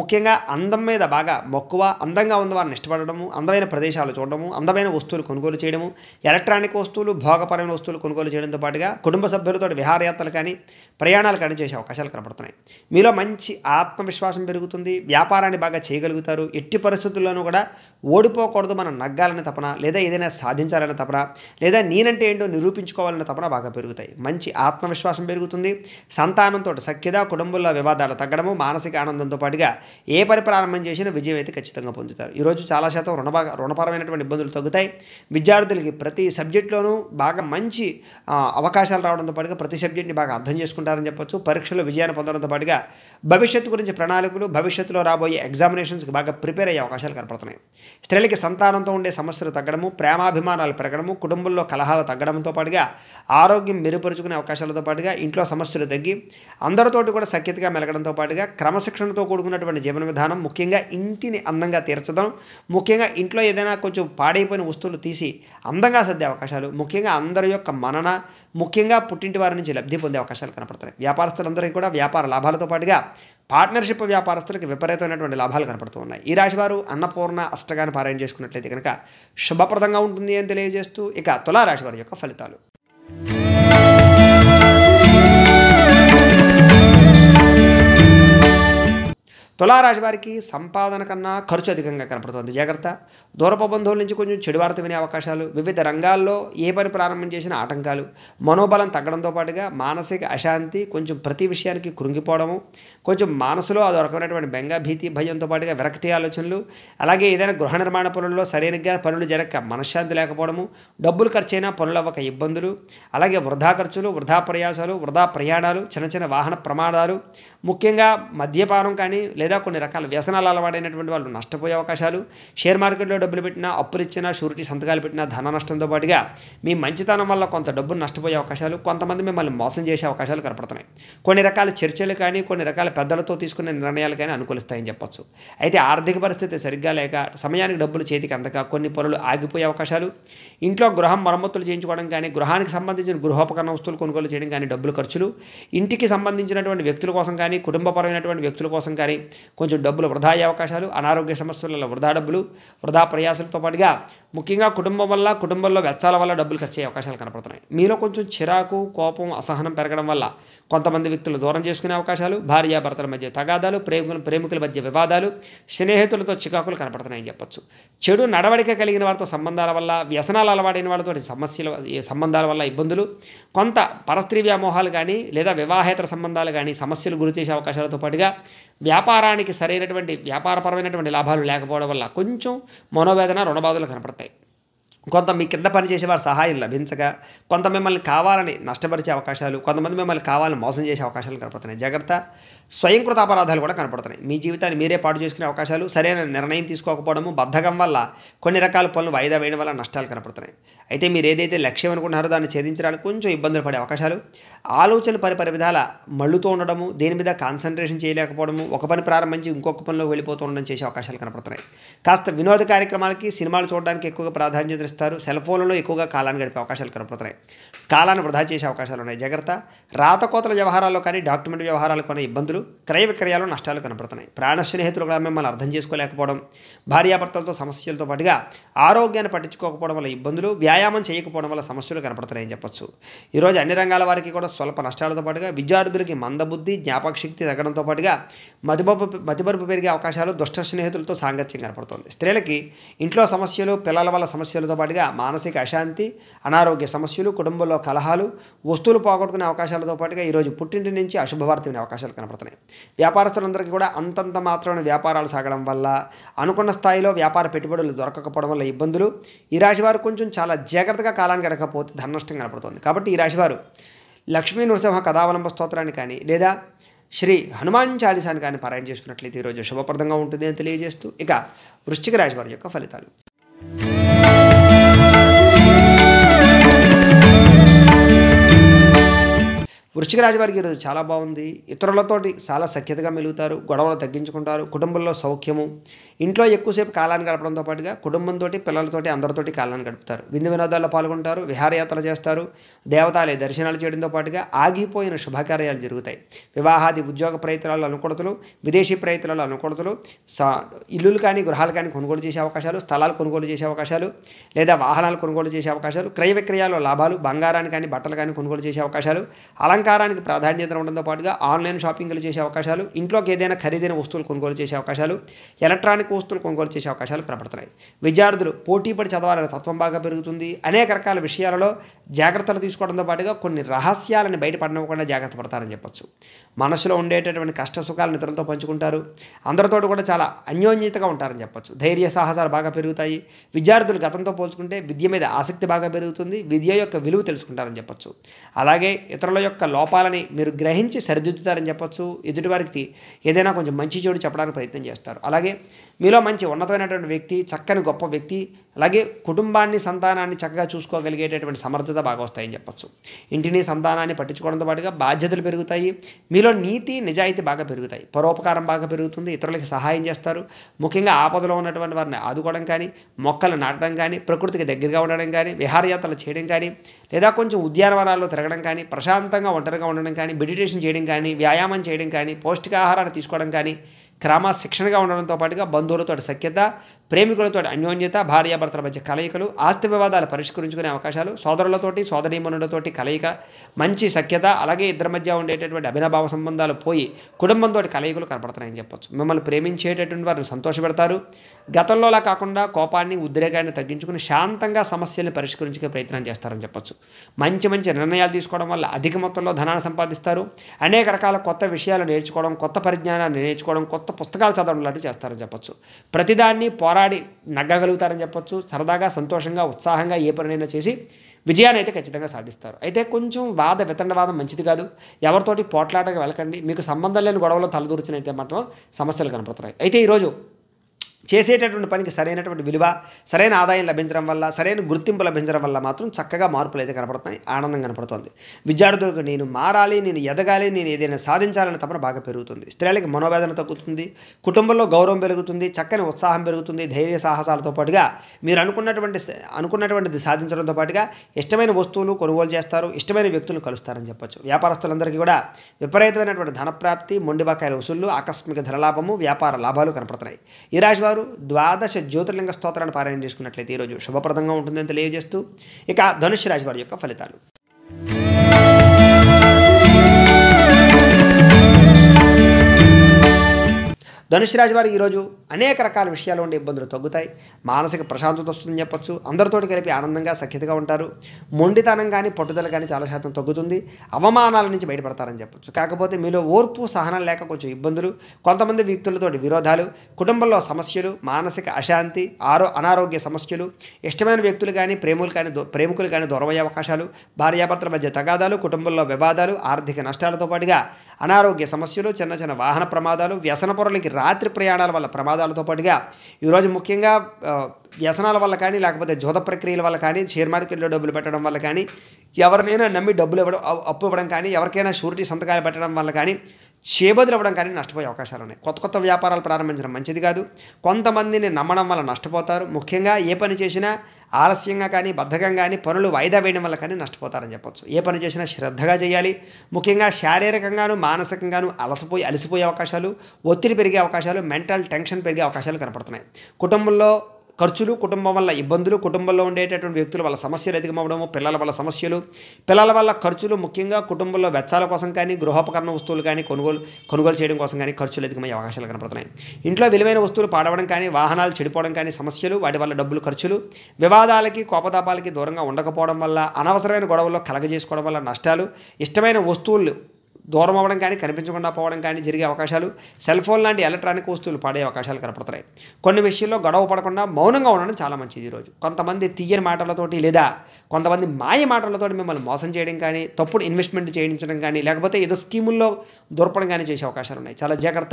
[SPEAKER 1] ముఖ్యంగా అందం మీద బాగా మక్కువ అందంగా ఉన్న వారిని ఇష్టపడడము అందమైన ప్రదేశాలు చూడడము అందమైన వస్తువులు కొనుగోలు చేయడము ఎలక్ట్రానిక్ వస్తువులు భోగపరమైన వస్తువులు వస్తువులు కొనుగోలు చేయడంతో పాటుగా కుటుంబ సభ్యులతో విహారయాత్రలు కానీ ప్రయాణాలు కానీ చేసే అవకాశాలు కనబడుతున్నాయి మీలో మంచి ఆత్మవిశ్వాసం పెరుగుతుంది వ్యాపారాన్ని బాగా చేయగలుగుతారు ఎట్టి పరిస్థితుల్లోనూ కూడా ఓడిపోకూడదు మనం నగ్గాలనే తపన లేదా ఏదైనా సాధించాలనే తపన లేదా నేనంటే ఏంటో నిరూపించుకోవాలనే తపన బాగా పెరుగుతాయి మంచి ఆత్మవిశ్వాసం పెరుగుతుంది సంతానంతో సఖ్యత కుటుంబంలో వివాదాలు తగ్గడము మానసిక ఆనందంతో పాటుగా ఏ పని ప్రారంభం చేసినా విజయం అయితే ఖచ్చితంగా పొందుతారు ఈరోజు చాలా శాతం రుణ రుణపరమైనటువంటి ఇబ్బందులు తగ్గుతాయి విద్యార్థులకి ప్రతి సబ్జెక్టులోనూ బాగా మంచి మంచి అవకాశాలు రావడంతో పాటుగా ప్రతి సబ్జెక్ట్ని బాగా అర్థం చేసుకుంటారని చెప్పొచ్చు పరీక్షలో విజయాన్ని పొందడంతో పాటుగా భవిష్యత్తు గురించి ప్రణాళికలు భవిష్యత్తులో రాబోయే ఎగ్జామినేషన్స్కి బాగా ప్రిపేర్ అయ్యే అవకాశాలు కనపడుతున్నాయి స్త్రీలకి సంతానంతో ఉండే సమస్యలు తగ్గడము ప్రేమాభిమానాలు పెరగడము కుటుంబంలో కలహాలు తగ్గడంతో పాటుగా ఆరోగ్యం మెరుగుపరుచుకునే అవకాశాలతో పాటుగా ఇంట్లో సమస్యలు తగ్గి అందరితోటి కూడా సఖ్యతగా మెలగడంతో పాటుగా క్రమశిక్షణతో కూడుకున్నటువంటి జీవన విధానం ముఖ్యంగా ఇంటిని అందంగా తీర్చడం ముఖ్యంగా ఇంట్లో ఏదైనా కొంచెం పాడైపోయిన వస్తువులు తీసి అందంగా సర్దే అవకాశాలు ముఖ్యంగా అందరి యొక్క మనన ముఖ్యంగా పుట్టింటి వారి నుంచి లబ్ధి పొందే అవకాశాలు కనపడుతున్నాయి వ్యాపారస్తులందరికీ కూడా వ్యాపార లాభాలతో పాటుగా పార్ట్నర్షిప్ వ్యాపారస్తులకు విపరీతమైనటువంటి లాభాలు కనపడుతూ ఉన్నాయి ఈ రాశివారు అన్నపూర్ణ అష్టగాన్ని పారాయణ చేసుకున్నట్లయితే కనుక శుభప్రదంగా ఉంటుంది అని తెలియజేస్తూ ఇక తులారాశివారి యొక్క ఫలితాలు తులారాశి వారికి సంపాదన కన్నా ఖర్చు అధికంగా కనపడుతుంది జాగ్రత్త దూరప బంధువుల నుంచి కొంచెం చెడువార్త వినే అవకాశాలు వివిధ రంగాల్లో ఏ పని ప్రారంభం చేసిన ఆటంకాలు మనోబలం తగ్గడంతో పాటుగా మానసిక అశాంతి కొంచెం ప్రతి విషయానికి కృంగిపోవడము కొంచెం మనసులో అది రకమైనటువంటి బెంగభీతి భీతి భయంతో పాటుగా విరక్తి ఆలోచనలు అలాగే ఏదైనా గృహ నిర్మాణ పనుల్లో సరైనగా పనులు జరగక మనశ్శాంతి లేకపోవడము డబ్బులు ఖర్చైనా పనులు అవ్వక ఇబ్బందులు అలాగే వృధా ఖర్చులు వృధా ప్రయాసాలు వృధా ప్రయాణాలు చిన్న చిన్న వాహన ప్రమాదాలు ముఖ్యంగా మద్యపానం కానీ లేదా కొన్ని రకాల వ్యసనాలు అలవాటైనటువంటి వాళ్ళు నష్టపోయే అవకాశాలు షేర్ మార్కెట్లో డబ్బులు పెట్టినా అప్పులు ఇచ్చినా షూరిటీ సంతకాలు పెట్టినా ధన నష్టంతో పాటుగా మీ మంచితనం వల్ల కొంత డబ్బు నష్టపోయే అవకాశాలు కొంతమంది మిమ్మల్ని మోసం చేసే అవకాశాలు కనపడుతున్నాయి కొన్ని రకాల చర్చలు కానీ కొన్ని రకాల పెద్దలతో తీసుకునే నిర్ణయాలు కానీ అనుకూలిస్తాయని చెప్పొచ్చు అయితే ఆర్థిక పరిస్థితి సరిగ్గా లేక సమయానికి డబ్బులు చేతికి అందక కొన్ని పనులు ఆగిపోయే అవకాశాలు ఇంట్లో గృహం మరమ్మతులు చేయించుకోవడం కానీ గృహానికి సంబంధించిన గృహోపకరణ వస్తువులు కొనుగోలు చేయడం కానీ డబ్బులు ఖర్చులు ఇంటికి సంబంధించినటువంటి వ్యక్తుల కోసం కానీ కానీ కుటుంబపరమైనటువంటి వ్యక్తుల కోసం కానీ కొంచెం డబ్బులు వృధా అయ్యే అవకాశాలు అనారోగ్య సమస్యల వల్ల వృధా డబ్బులు వృధా ప్రయాసలతో పాటుగా ముఖ్యంగా కుటుంబం వల్ల కుటుంబంలో వెచ్చాల వల్ల డబ్బులు ఖర్చు అయ్యే అవకాశాలు కనపడుతున్నాయి మీలో కొంచెం చిరాకు కోపం అసహనం పెరగడం వల్ల కొంతమంది వ్యక్తులు దూరం చేసుకునే అవకాశాలు భార్యాభర్తల మధ్య తగాదాలు ప్రేమికుల ప్రేమికుల మధ్య వివాదాలు స్నేహితులతో చికాకులు కనపడుతున్నాయని చెప్పచ్చు చెడు నడవడిక కలిగిన వారితో సంబంధాల వల్ల వ్యసనాలు అలవాడైన వాళ్ళతో సమస్యల సంబంధాల వల్ల ఇబ్బందులు కొంత పరస్త్రీ వ్యామోహాలు కానీ లేదా వివాహేతర సంబంధాలు కానీ సమస్యలు గురి చేసే అవకాశాలతో పాటుగా వ్యాపారానికి సరైనటువంటి వ్యాపారపరమైనటువంటి లాభాలు లేకపోవడం వల్ల కొంచెం మనోవేదన రుణబాధలు కనపడతాయి కొంత మీ కింద వారి సహాయం లభించగా కొంత మిమ్మల్ని కావాలని నష్టపరిచే అవకాశాలు కొంతమంది మిమ్మల్ని కావాలని మోసం చేసే అవకాశాలు కనపడుతున్నాయి జాగ్రత్త స్వయంకృత అపరాధాలు కూడా కనపడుతున్నాయి మీ జీవితాన్ని మీరే పాటు చేసుకునే అవకాశాలు సరైన నిర్ణయం తీసుకోకపోవడము బద్ధకం వల్ల కొన్ని రకాల పనులు వాయిదా వేయడం వల్ల నష్టాలు కనపడుతున్నాయి అయితే మీరు ఏదైతే లక్ష్యం అనుకుంటున్నారో దాన్ని ఛేదించడానికి కొంచెం ఇబ్బందులు పడే అవకాశాలు ఆలోచన పరిపరి విధాల మళ్ళుతూ ఉండడము దేని మీద కాన్సన్ట్రేషన్ చేయలేకపోవడము ఒక పని ప్రారంభించి ఇంకొక పనిలో వెళ్ళిపోతూ ఉండడం చేసే అవకాశాలు కనపడుతున్నాయి కాస్త వినోద కార్యక్రమాలకి సినిమాలు చూడడానికి ఎక్కువగా ప్రాధాన్యత ఇస్తారు సెల్ ఫోన్లలో ఎక్కువగా కాలాన్ని గడిపే అవకాశాలు కనపడుతున్నాయి కాలాన్ని వృధా చేసే అవకాశాలు ఉన్నాయి జాగ్రత్త రాతకోతల వ్యవహారాల్లో కానీ డాక్యుమెంట్ వ్యవహారాలు కొన్ని ఇబ్బందులు ఇబ్బందులు క్రయ విక్రయాలు నష్టాలు కనపడుతున్నాయి ప్రాణ స్నేహితులు కూడా మిమ్మల్ని అర్థం చేసుకోలేకపోవడం భార్యాభర్తలతో సమస్యలతో పాటుగా ఆరోగ్యాన్ని పట్టించుకోకపోవడం వల్ల ఇబ్బందులు వ్యాయామం చేయకపోవడం వల్ల సమస్యలు కనపడుతున్నాయని చెప్పొచ్చు ఈరోజు అన్ని రంగాల వారికి కూడా స్వల్ప నష్టాలతో పాటుగా విద్యార్థులకి మందబుద్ధి జ్ఞాపక శక్తి తగ్గడంతో పాటుగా మతిబరుపు మతిబరుపు పెరిగే అవకాశాలు దుష్ట స్నేహితులతో సాంగత్యం కనపడుతుంది స్త్రీలకి ఇంట్లో సమస్యలు పిల్లల వల్ల సమస్యలతో పాటుగా మానసిక అశాంతి అనారోగ్య సమస్యలు కుటుంబంలో కలహాలు వస్తువులు పోగొట్టుకునే అవకాశాలతో పాటుగా ఈరోజు పుట్టింటి నుంచి అశుభవార్త అవకాశాలు కనపడుతున్నాయి కనబడుతున్నాయి వ్యాపారస్తులందరికీ కూడా అంతంత మాత్రమైన వ్యాపారాలు సాగడం వల్ల అనుకున్న స్థాయిలో వ్యాపార పెట్టుబడులు దొరకకపోవడం వల్ల ఇబ్బందులు ఈ రాశివారు కొంచెం చాలా జాగ్రత్తగా కాలాన్ని గడకపోతే ధననష్టం కనపడుతుంది కాబట్టి ఈ రాశివారు లక్ష్మీ నృసింహ కథావలంబ స్తోత్రాన్ని కానీ లేదా శ్రీ హనుమాన్ చాలీసాన్ని కానీ పారాయణ చేసుకున్నట్లయితే ఈరోజు శుభప్రదంగా ఉంటుంది అని తెలియజేస్తూ ఇక వృశ్చిక రాశి వారి యొక్క ఫలితాలు వృశ్చిక రాశి ఈరోజు చాలా బాగుంది ఇతరులతోటి చాలా సఖ్యతగా మెలుగుతారు గొడవలు తగ్గించుకుంటారు కుటుంబంలో సౌఖ్యము ఇంట్లో ఎక్కువసేపు కాలాన్ని గడపడంతో పాటుగా కుటుంబంతో పిల్లలతోటి అందరితోటి కాలాన్ని గడుపుతారు విందు వినోదాల్లో పాల్గొంటారు విహారయాత్రలు చేస్తారు దేవతాలయ దర్శనాలు చేయడంతో పాటుగా ఆగిపోయిన శుభకార్యాలు జరుగుతాయి వివాహాది ఉద్యోగ ప్రయత్నాలు అనుకూడతలు విదేశీ ప్రయత్నాలు అనుకూడతలు ఇల్లులు కానీ గృహాలు కానీ కొనుగోలు చేసే అవకాశాలు స్థలాలు కొనుగోలు చేసే అవకాశాలు లేదా వాహనాలు కొనుగోలు చేసే అవకాశాలు క్రయ విక్రయాల్లో లాభాలు బంగారాన్ని కానీ బట్టలు కానీ కొనుగోలు చేసే అవకాశాలు అలంకార అలంకారానికి ప్రాధాన్యత ఉండడంతో పాటుగా ఆన్లైన్ షాపింగ్లు చేసే అవకాశాలు ఇంట్లోకి ఏదైనా ఖరీదైన వస్తువులు కొనుగోలు చేసే అవకాశాలు ఎలక్ట్రానిక్ వస్తువులు కొనుగోలు చేసే అవకాశాలు కనబడుతున్నాయి విద్యార్థులు పోటీపడి చదవాలనే తత్వం బాగా పెరుగుతుంది అనేక రకాల విషయాలలో జాగ్రత్తలు తీసుకోవడంతో పాటుగా కొన్ని రహస్యాలను బయటపడనివ్వకుండా జాగ్రత్త పడతారని చెప్పొచ్చు మనసులో ఉండేటటువంటి కష్ట సుఖాలను ఇతరులతో పంచుకుంటారు అందరితో కూడా చాలా అన్యోన్యతగా ఉంటారని చెప్పొచ్చు ధైర్య సాహసాలు బాగా పెరుగుతాయి విద్యార్థులు గతంతో పోల్చుకుంటే విద్య మీద ఆసక్తి బాగా పెరుగుతుంది విద్య యొక్క విలువ తెలుసుకుంటారని చెప్పొచ్చు అలాగే ఇతరుల యొక్క లోపాలని మీరు గ్రహించి సరిదిద్దుతారని చెప్పచ్చు ఎదుటివారికి ఏదైనా కొంచెం మంచి చెడు చెప్పడానికి ప్రయత్నం చేస్తారు అలాగే మీలో మంచి ఉన్నతమైనటువంటి వ్యక్తి చక్కని గొప్ప వ్యక్తి అలాగే కుటుంబాన్ని సంతానాన్ని చక్కగా చూసుకోగలిగేటటువంటి సమర్థత బాగా వస్తాయని చెప్పచ్చు ఇంటిని సంతానాన్ని పట్టించుకోవడంతో పాటుగా బాధ్యతలు పెరుగుతాయి మీలో నీతి నిజాయితీ బాగా పెరుగుతాయి పరోపకారం బాగా పెరుగుతుంది ఇతరులకి సహాయం చేస్తారు ముఖ్యంగా ఆపదలో ఉన్నటువంటి వారిని ఆదుకోవడం కానీ మొక్కలు నాటడం కానీ ప్రకృతికి దగ్గరగా ఉండడం కానీ విహారయాత్రలు చేయడం కానీ లేదా కొంచెం ఉద్యానవనాల్లో తిరగడం కానీ ప్రశాంతంగా ఒంటరిగా ఉండడం కానీ మెడిటేషన్ చేయడం కానీ వ్యాయామం చేయడం కానీ పౌష్టికాహారాన్ని తీసుకోవడం కానీ క్రమశిక్షణగా ఉండడంతో పాటుగా బంధువులతో సఖ్యత ప్రేమికులతో అన్యోన్యత భార్యాభర్తల మధ్య కలయికలు ఆస్తి వివాదాలు పరిష్కరించుకునే అవకాశాలు సోదరులతోటి సోదరీమణులతోటి కలయిక మంచి సఖ్యత అలాగే ఇద్దరి మధ్య ఉండేటటువంటి అభినభావ సంబంధాలు పోయి కుటుంబంతో కలయికలు కనపడుతున్నాయని చెప్పొచ్చు మిమ్మల్ని ప్రేమించేటటువంటి వారిని సంతోషపెడతారు గతంలోలా కాకుండా కోపాన్ని ఉద్రేకాన్ని తగ్గించుకుని శాంతంగా సమస్యల్ని పరిష్కరించుకునే ప్రయత్నం చేస్తారని చెప్పొచ్చు మంచి మంచి నిర్ణయాలు తీసుకోవడం వల్ల అధిక మొత్తంలో ధనాన్ని సంపాదిస్తారు అనేక రకాల కొత్త విషయాలు నేర్చుకోవడం కొత్త పరిజ్ఞానాన్ని నేర్చుకోవడం కొత్త పుస్తకాలు చదవడం లాంటివి చేస్తారని చెప్పొచ్చు ప్రతిదాన్ని పోరాడి నగ్గగలుగుతారని చెప్పొచ్చు సరదాగా సంతోషంగా ఉత్సాహంగా ఏ పనినైనా చేసి విజయాన్ని అయితే ఖచ్చితంగా సాధిస్తారు అయితే కొంచెం వాద వితండవాదం మంచిది కాదు ఎవరితోటి పోట్లాటగా వెళ్ళకండి మీకు సంబంధం లేని గొడవలో తలదూర్చినట్టే మాత్రం సమస్యలు కనపడుతున్నాయి అయితే ఈరోజు చేసేటటువంటి పనికి సరైనటువంటి విలువ సరైన ఆదాయం లభించడం వల్ల సరైన గుర్తింపు లభించడం వల్ల మాత్రం చక్కగా మార్పులు అయితే కనపడుతున్నాయి ఆనందం కనపడుతుంది విద్యార్థులకు నేను మారాలి నేను ఎదగాలి నేను ఏదైనా సాధించాలని తపన బాగా పెరుగుతుంది స్త్రీలకి మనోవేదన తగ్గుతుంది కుటుంబంలో గౌరవం పెరుగుతుంది చక్కని ఉత్సాహం పెరుగుతుంది ధైర్య సాహసాలతో పాటుగా మీరు అనుకున్నటువంటి అనుకున్నటువంటిది సాధించడంతో పాటుగా ఇష్టమైన వస్తువులు కొనుగోలు చేస్తారు ఇష్టమైన వ్యక్తులను కలుస్తారని చెప్పొచ్చు వ్యాపారస్తులందరికీ కూడా విపరీతమైనటువంటి ధనప్రాప్తి మొండిబాకాయల వసూళ్లు ఆకస్మిక ధనలాభము వ్యాపార లాభాలు కనపడుతున్నాయి ఈ రాశి వారు ద్వాదశ జ్యోతిర్లింగ స్తోత్రాన్ని పారాయణ చేసుకున్నట్లయితే ఈరోజు శుభప్రదంగా ఉంటుందని తెలియజేస్తూ ఇక ధనుష్ రాశి వారి యొక్క ఫలితాలు ధనుషి రాశి వారు ఈరోజు అనేక రకాల విషయాలు ఉండే ఇబ్బందులు తగ్గుతాయి మానసిక ప్రశాంతత వస్తుందని చెప్పచ్చు అందరితోటి కలిపి ఆనందంగా సఖ్యతగా ఉంటారు మొండితనం కానీ పట్టుదల కానీ చాలా శాతం తగ్గుతుంది అవమానాల నుంచి బయటపడతారని చెప్పొచ్చు కాకపోతే మీలో ఓర్పు సహనం లేక కొంచెం ఇబ్బందులు కొంతమంది వ్యక్తులతోటి విరోధాలు కుటుంబంలో సమస్యలు మానసిక అశాంతి ఆరో అనారోగ్య సమస్యలు ఇష్టమైన వ్యక్తులు కానీ ప్రేములు కానీ ప్రేమికులు కానీ దూరమయ్యే అవకాశాలు భార్యాభర్తల మధ్య తగాదాలు కుటుంబంలో వివాదాలు ఆర్థిక నష్టాలతో పాటుగా అనారోగ్య సమస్యలు చిన్న చిన్న వాహన ప్రమాదాలు పొరలకి రాత్రి ప్రయాణాల వల్ల ప్రమాదాలతో పాటుగా ఈరోజు ముఖ్యంగా వ్యసనాల వల్ల కానీ లేకపోతే జోద ప్రక్రియల వల్ల కానీ షేర్ మార్కెట్లో డబ్బులు పెట్టడం వల్ల కానీ ఎవరినైనా నమ్మి డబ్బులు ఇవ్వడం అప్పు ఇవ్వడం కానీ ఎవరికైనా షూరిటీ సంతకాలు పెట్టడం వల్ల కానీ చేబదులవ్వడం కానీ నష్టపోయే అవకాశాలు ఉన్నాయి కొత్త కొత్త వ్యాపారాలు ప్రారంభించడం మంచిది కాదు కొంతమందిని నమ్మడం వల్ల నష్టపోతారు ముఖ్యంగా ఏ పని చేసినా ఆలస్యంగా కానీ బద్ధకం కానీ పనులు వాయిదా వేయడం వల్ల కానీ నష్టపోతారని చెప్పొచ్చు ఏ పని చేసినా శ్రద్ధగా చేయాలి ముఖ్యంగా శారీరకంగాను మానసికంగాను అలసిపోయి అలసిపోయే అవకాశాలు ఒత్తిడి పెరిగే అవకాశాలు మెంటల్ టెన్షన్ పెరిగే అవకాశాలు కనపడుతున్నాయి కుటుంబంలో ఖర్చులు కుటుంబం వల్ల ఇబ్బందులు కుటుంబంలో ఉండేటటువంటి వ్యక్తుల వల్ల సమస్యలు ఎదుగమవడము పిల్లల వల్ల సమస్యలు పిల్లల వల్ల ఖర్చులు ముఖ్యంగా కుటుంబంలో వెచ్చాల కోసం కానీ గృహోపకరణ వస్తువులు కానీ కొనుగోలు కొనుగోలు చేయడం కోసం కానీ ఖర్చులు అధికమయ్యే అవకాశాలు కనపడుతున్నాయి ఇంట్లో విలువైన వస్తువులు పాడవడం కానీ వాహనాలు చెడిపోవడం కానీ సమస్యలు వాటి వల్ల డబ్బులు ఖర్చులు వివాదాలకి కోపతాపాలకి దూరంగా ఉండకపోవడం వల్ల అనవసరమైన గొడవల్లో కలగజేసుకోవడం వల్ల నష్టాలు ఇష్టమైన వస్తువులు దూరం అవ్వడం కానీ కనిపించకుండా పోవడం కానీ జరిగే అవకాశాలు సెల్ ఫోన్ లాంటి ఎలక్ట్రానిక్ వస్తువులు పాడే అవకాశాలు కనపడతాయి కొన్ని విషయంలో గొడవ పడకుండా మౌనంగా ఉండడం చాలా మంచిది ఈరోజు కొంతమంది తీయని మాటలతోటి లేదా కొంతమంది మాయ మాటలతో మిమ్మల్ని మోసం చేయడం కానీ తప్పుడు ఇన్వెస్ట్మెంట్ చేయించడం కానీ లేకపోతే ఏదో స్కీముల్లో దొరపడం కానీ చేసే అవకాశాలు ఉన్నాయి చాలా జాగ్రత్త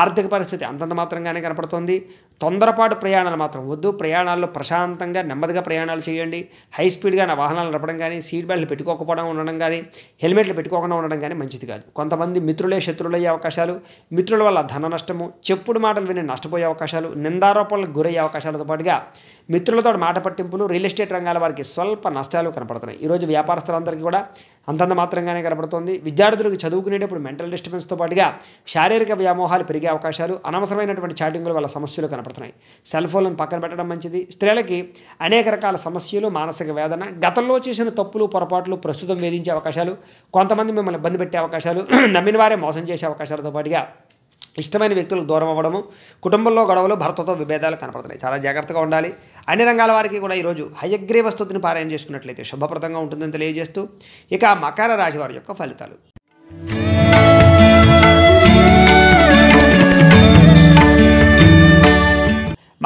[SPEAKER 1] ఆర్థిక పరిస్థితి అంతంత మాత్రంగానే కనపడుతోంది తొందరపాటు ప్రయాణాలు మాత్రం వద్దు ప్రయాణాల్లో ప్రశాంతంగా నెమ్మదిగా ప్రయాణాలు చేయండి హై స్పీడ్గా నా వాహనాలు నడపడం కానీ సీట్ బెల్ట్లు పెట్టుకోకపోవడం ఉండడం కానీ హెల్మెట్లు పెట్టుకోకుండా ఉండడం కానీ మంచిది మంచిది కాదు కొంతమంది మిత్రులే శత్రులయ్యే అవకాశాలు మిత్రుల వల్ల ధన నష్టము చెప్పుడు మాటలు విని నష్టపోయే అవకాశాలు నిందారోపణలకు గురయ్యే అవకాశాలతో పాటుగా మిత్రులతో మాట పట్టింపులు రియల్ ఎస్టేట్ రంగాల వారికి స్వల్ప నష్టాలు కనపడుతున్నాయి ఈరోజు వ్యాపారస్తులందరికీ కూడా అంతంత మాత్రంగానే కనబడుతోంది విద్యార్థులకు చదువుకునేటప్పుడు మెంటల్ డిస్టర్బెన్స్తో పాటుగా శారీరక వ్యామోహాలు పెరిగే అవకాశాలు అనవసరమైనటువంటి చాటింగులు వల్ల సమస్యలు కనపడుతున్నాయి సెల్ ఫోన్లను పక్కన పెట్టడం మంచిది స్త్రీలకి అనేక రకాల సమస్యలు మానసిక వేదన గతంలో చేసిన తప్పులు పొరపాట్లు ప్రస్తుతం వేధించే అవకాశాలు కొంతమంది మిమ్మల్ని ఇబ్బంది పెట్టే అవకాశాలు <clears throat> నమ్మిన వారే మోసం చేసే అవకాశాలతో పాటుగా ఇష్టమైన వ్యక్తులకు దూరం అవ్వడము కుటుంబంలో గొడవలు భర్తతో విభేదాలు కనపడుతున్నాయి చాలా జాగ్రత్తగా ఉండాలి అన్ని రంగాల వారికి కూడా ఈరోజు హయగ్రీవ స్థుతిని పారాయణ చేసుకున్నట్లయితే శుభప్రదంగా ఉంటుందని తెలియజేస్తూ ఇక మకర రాశి వారి యొక్క ఫలితాలు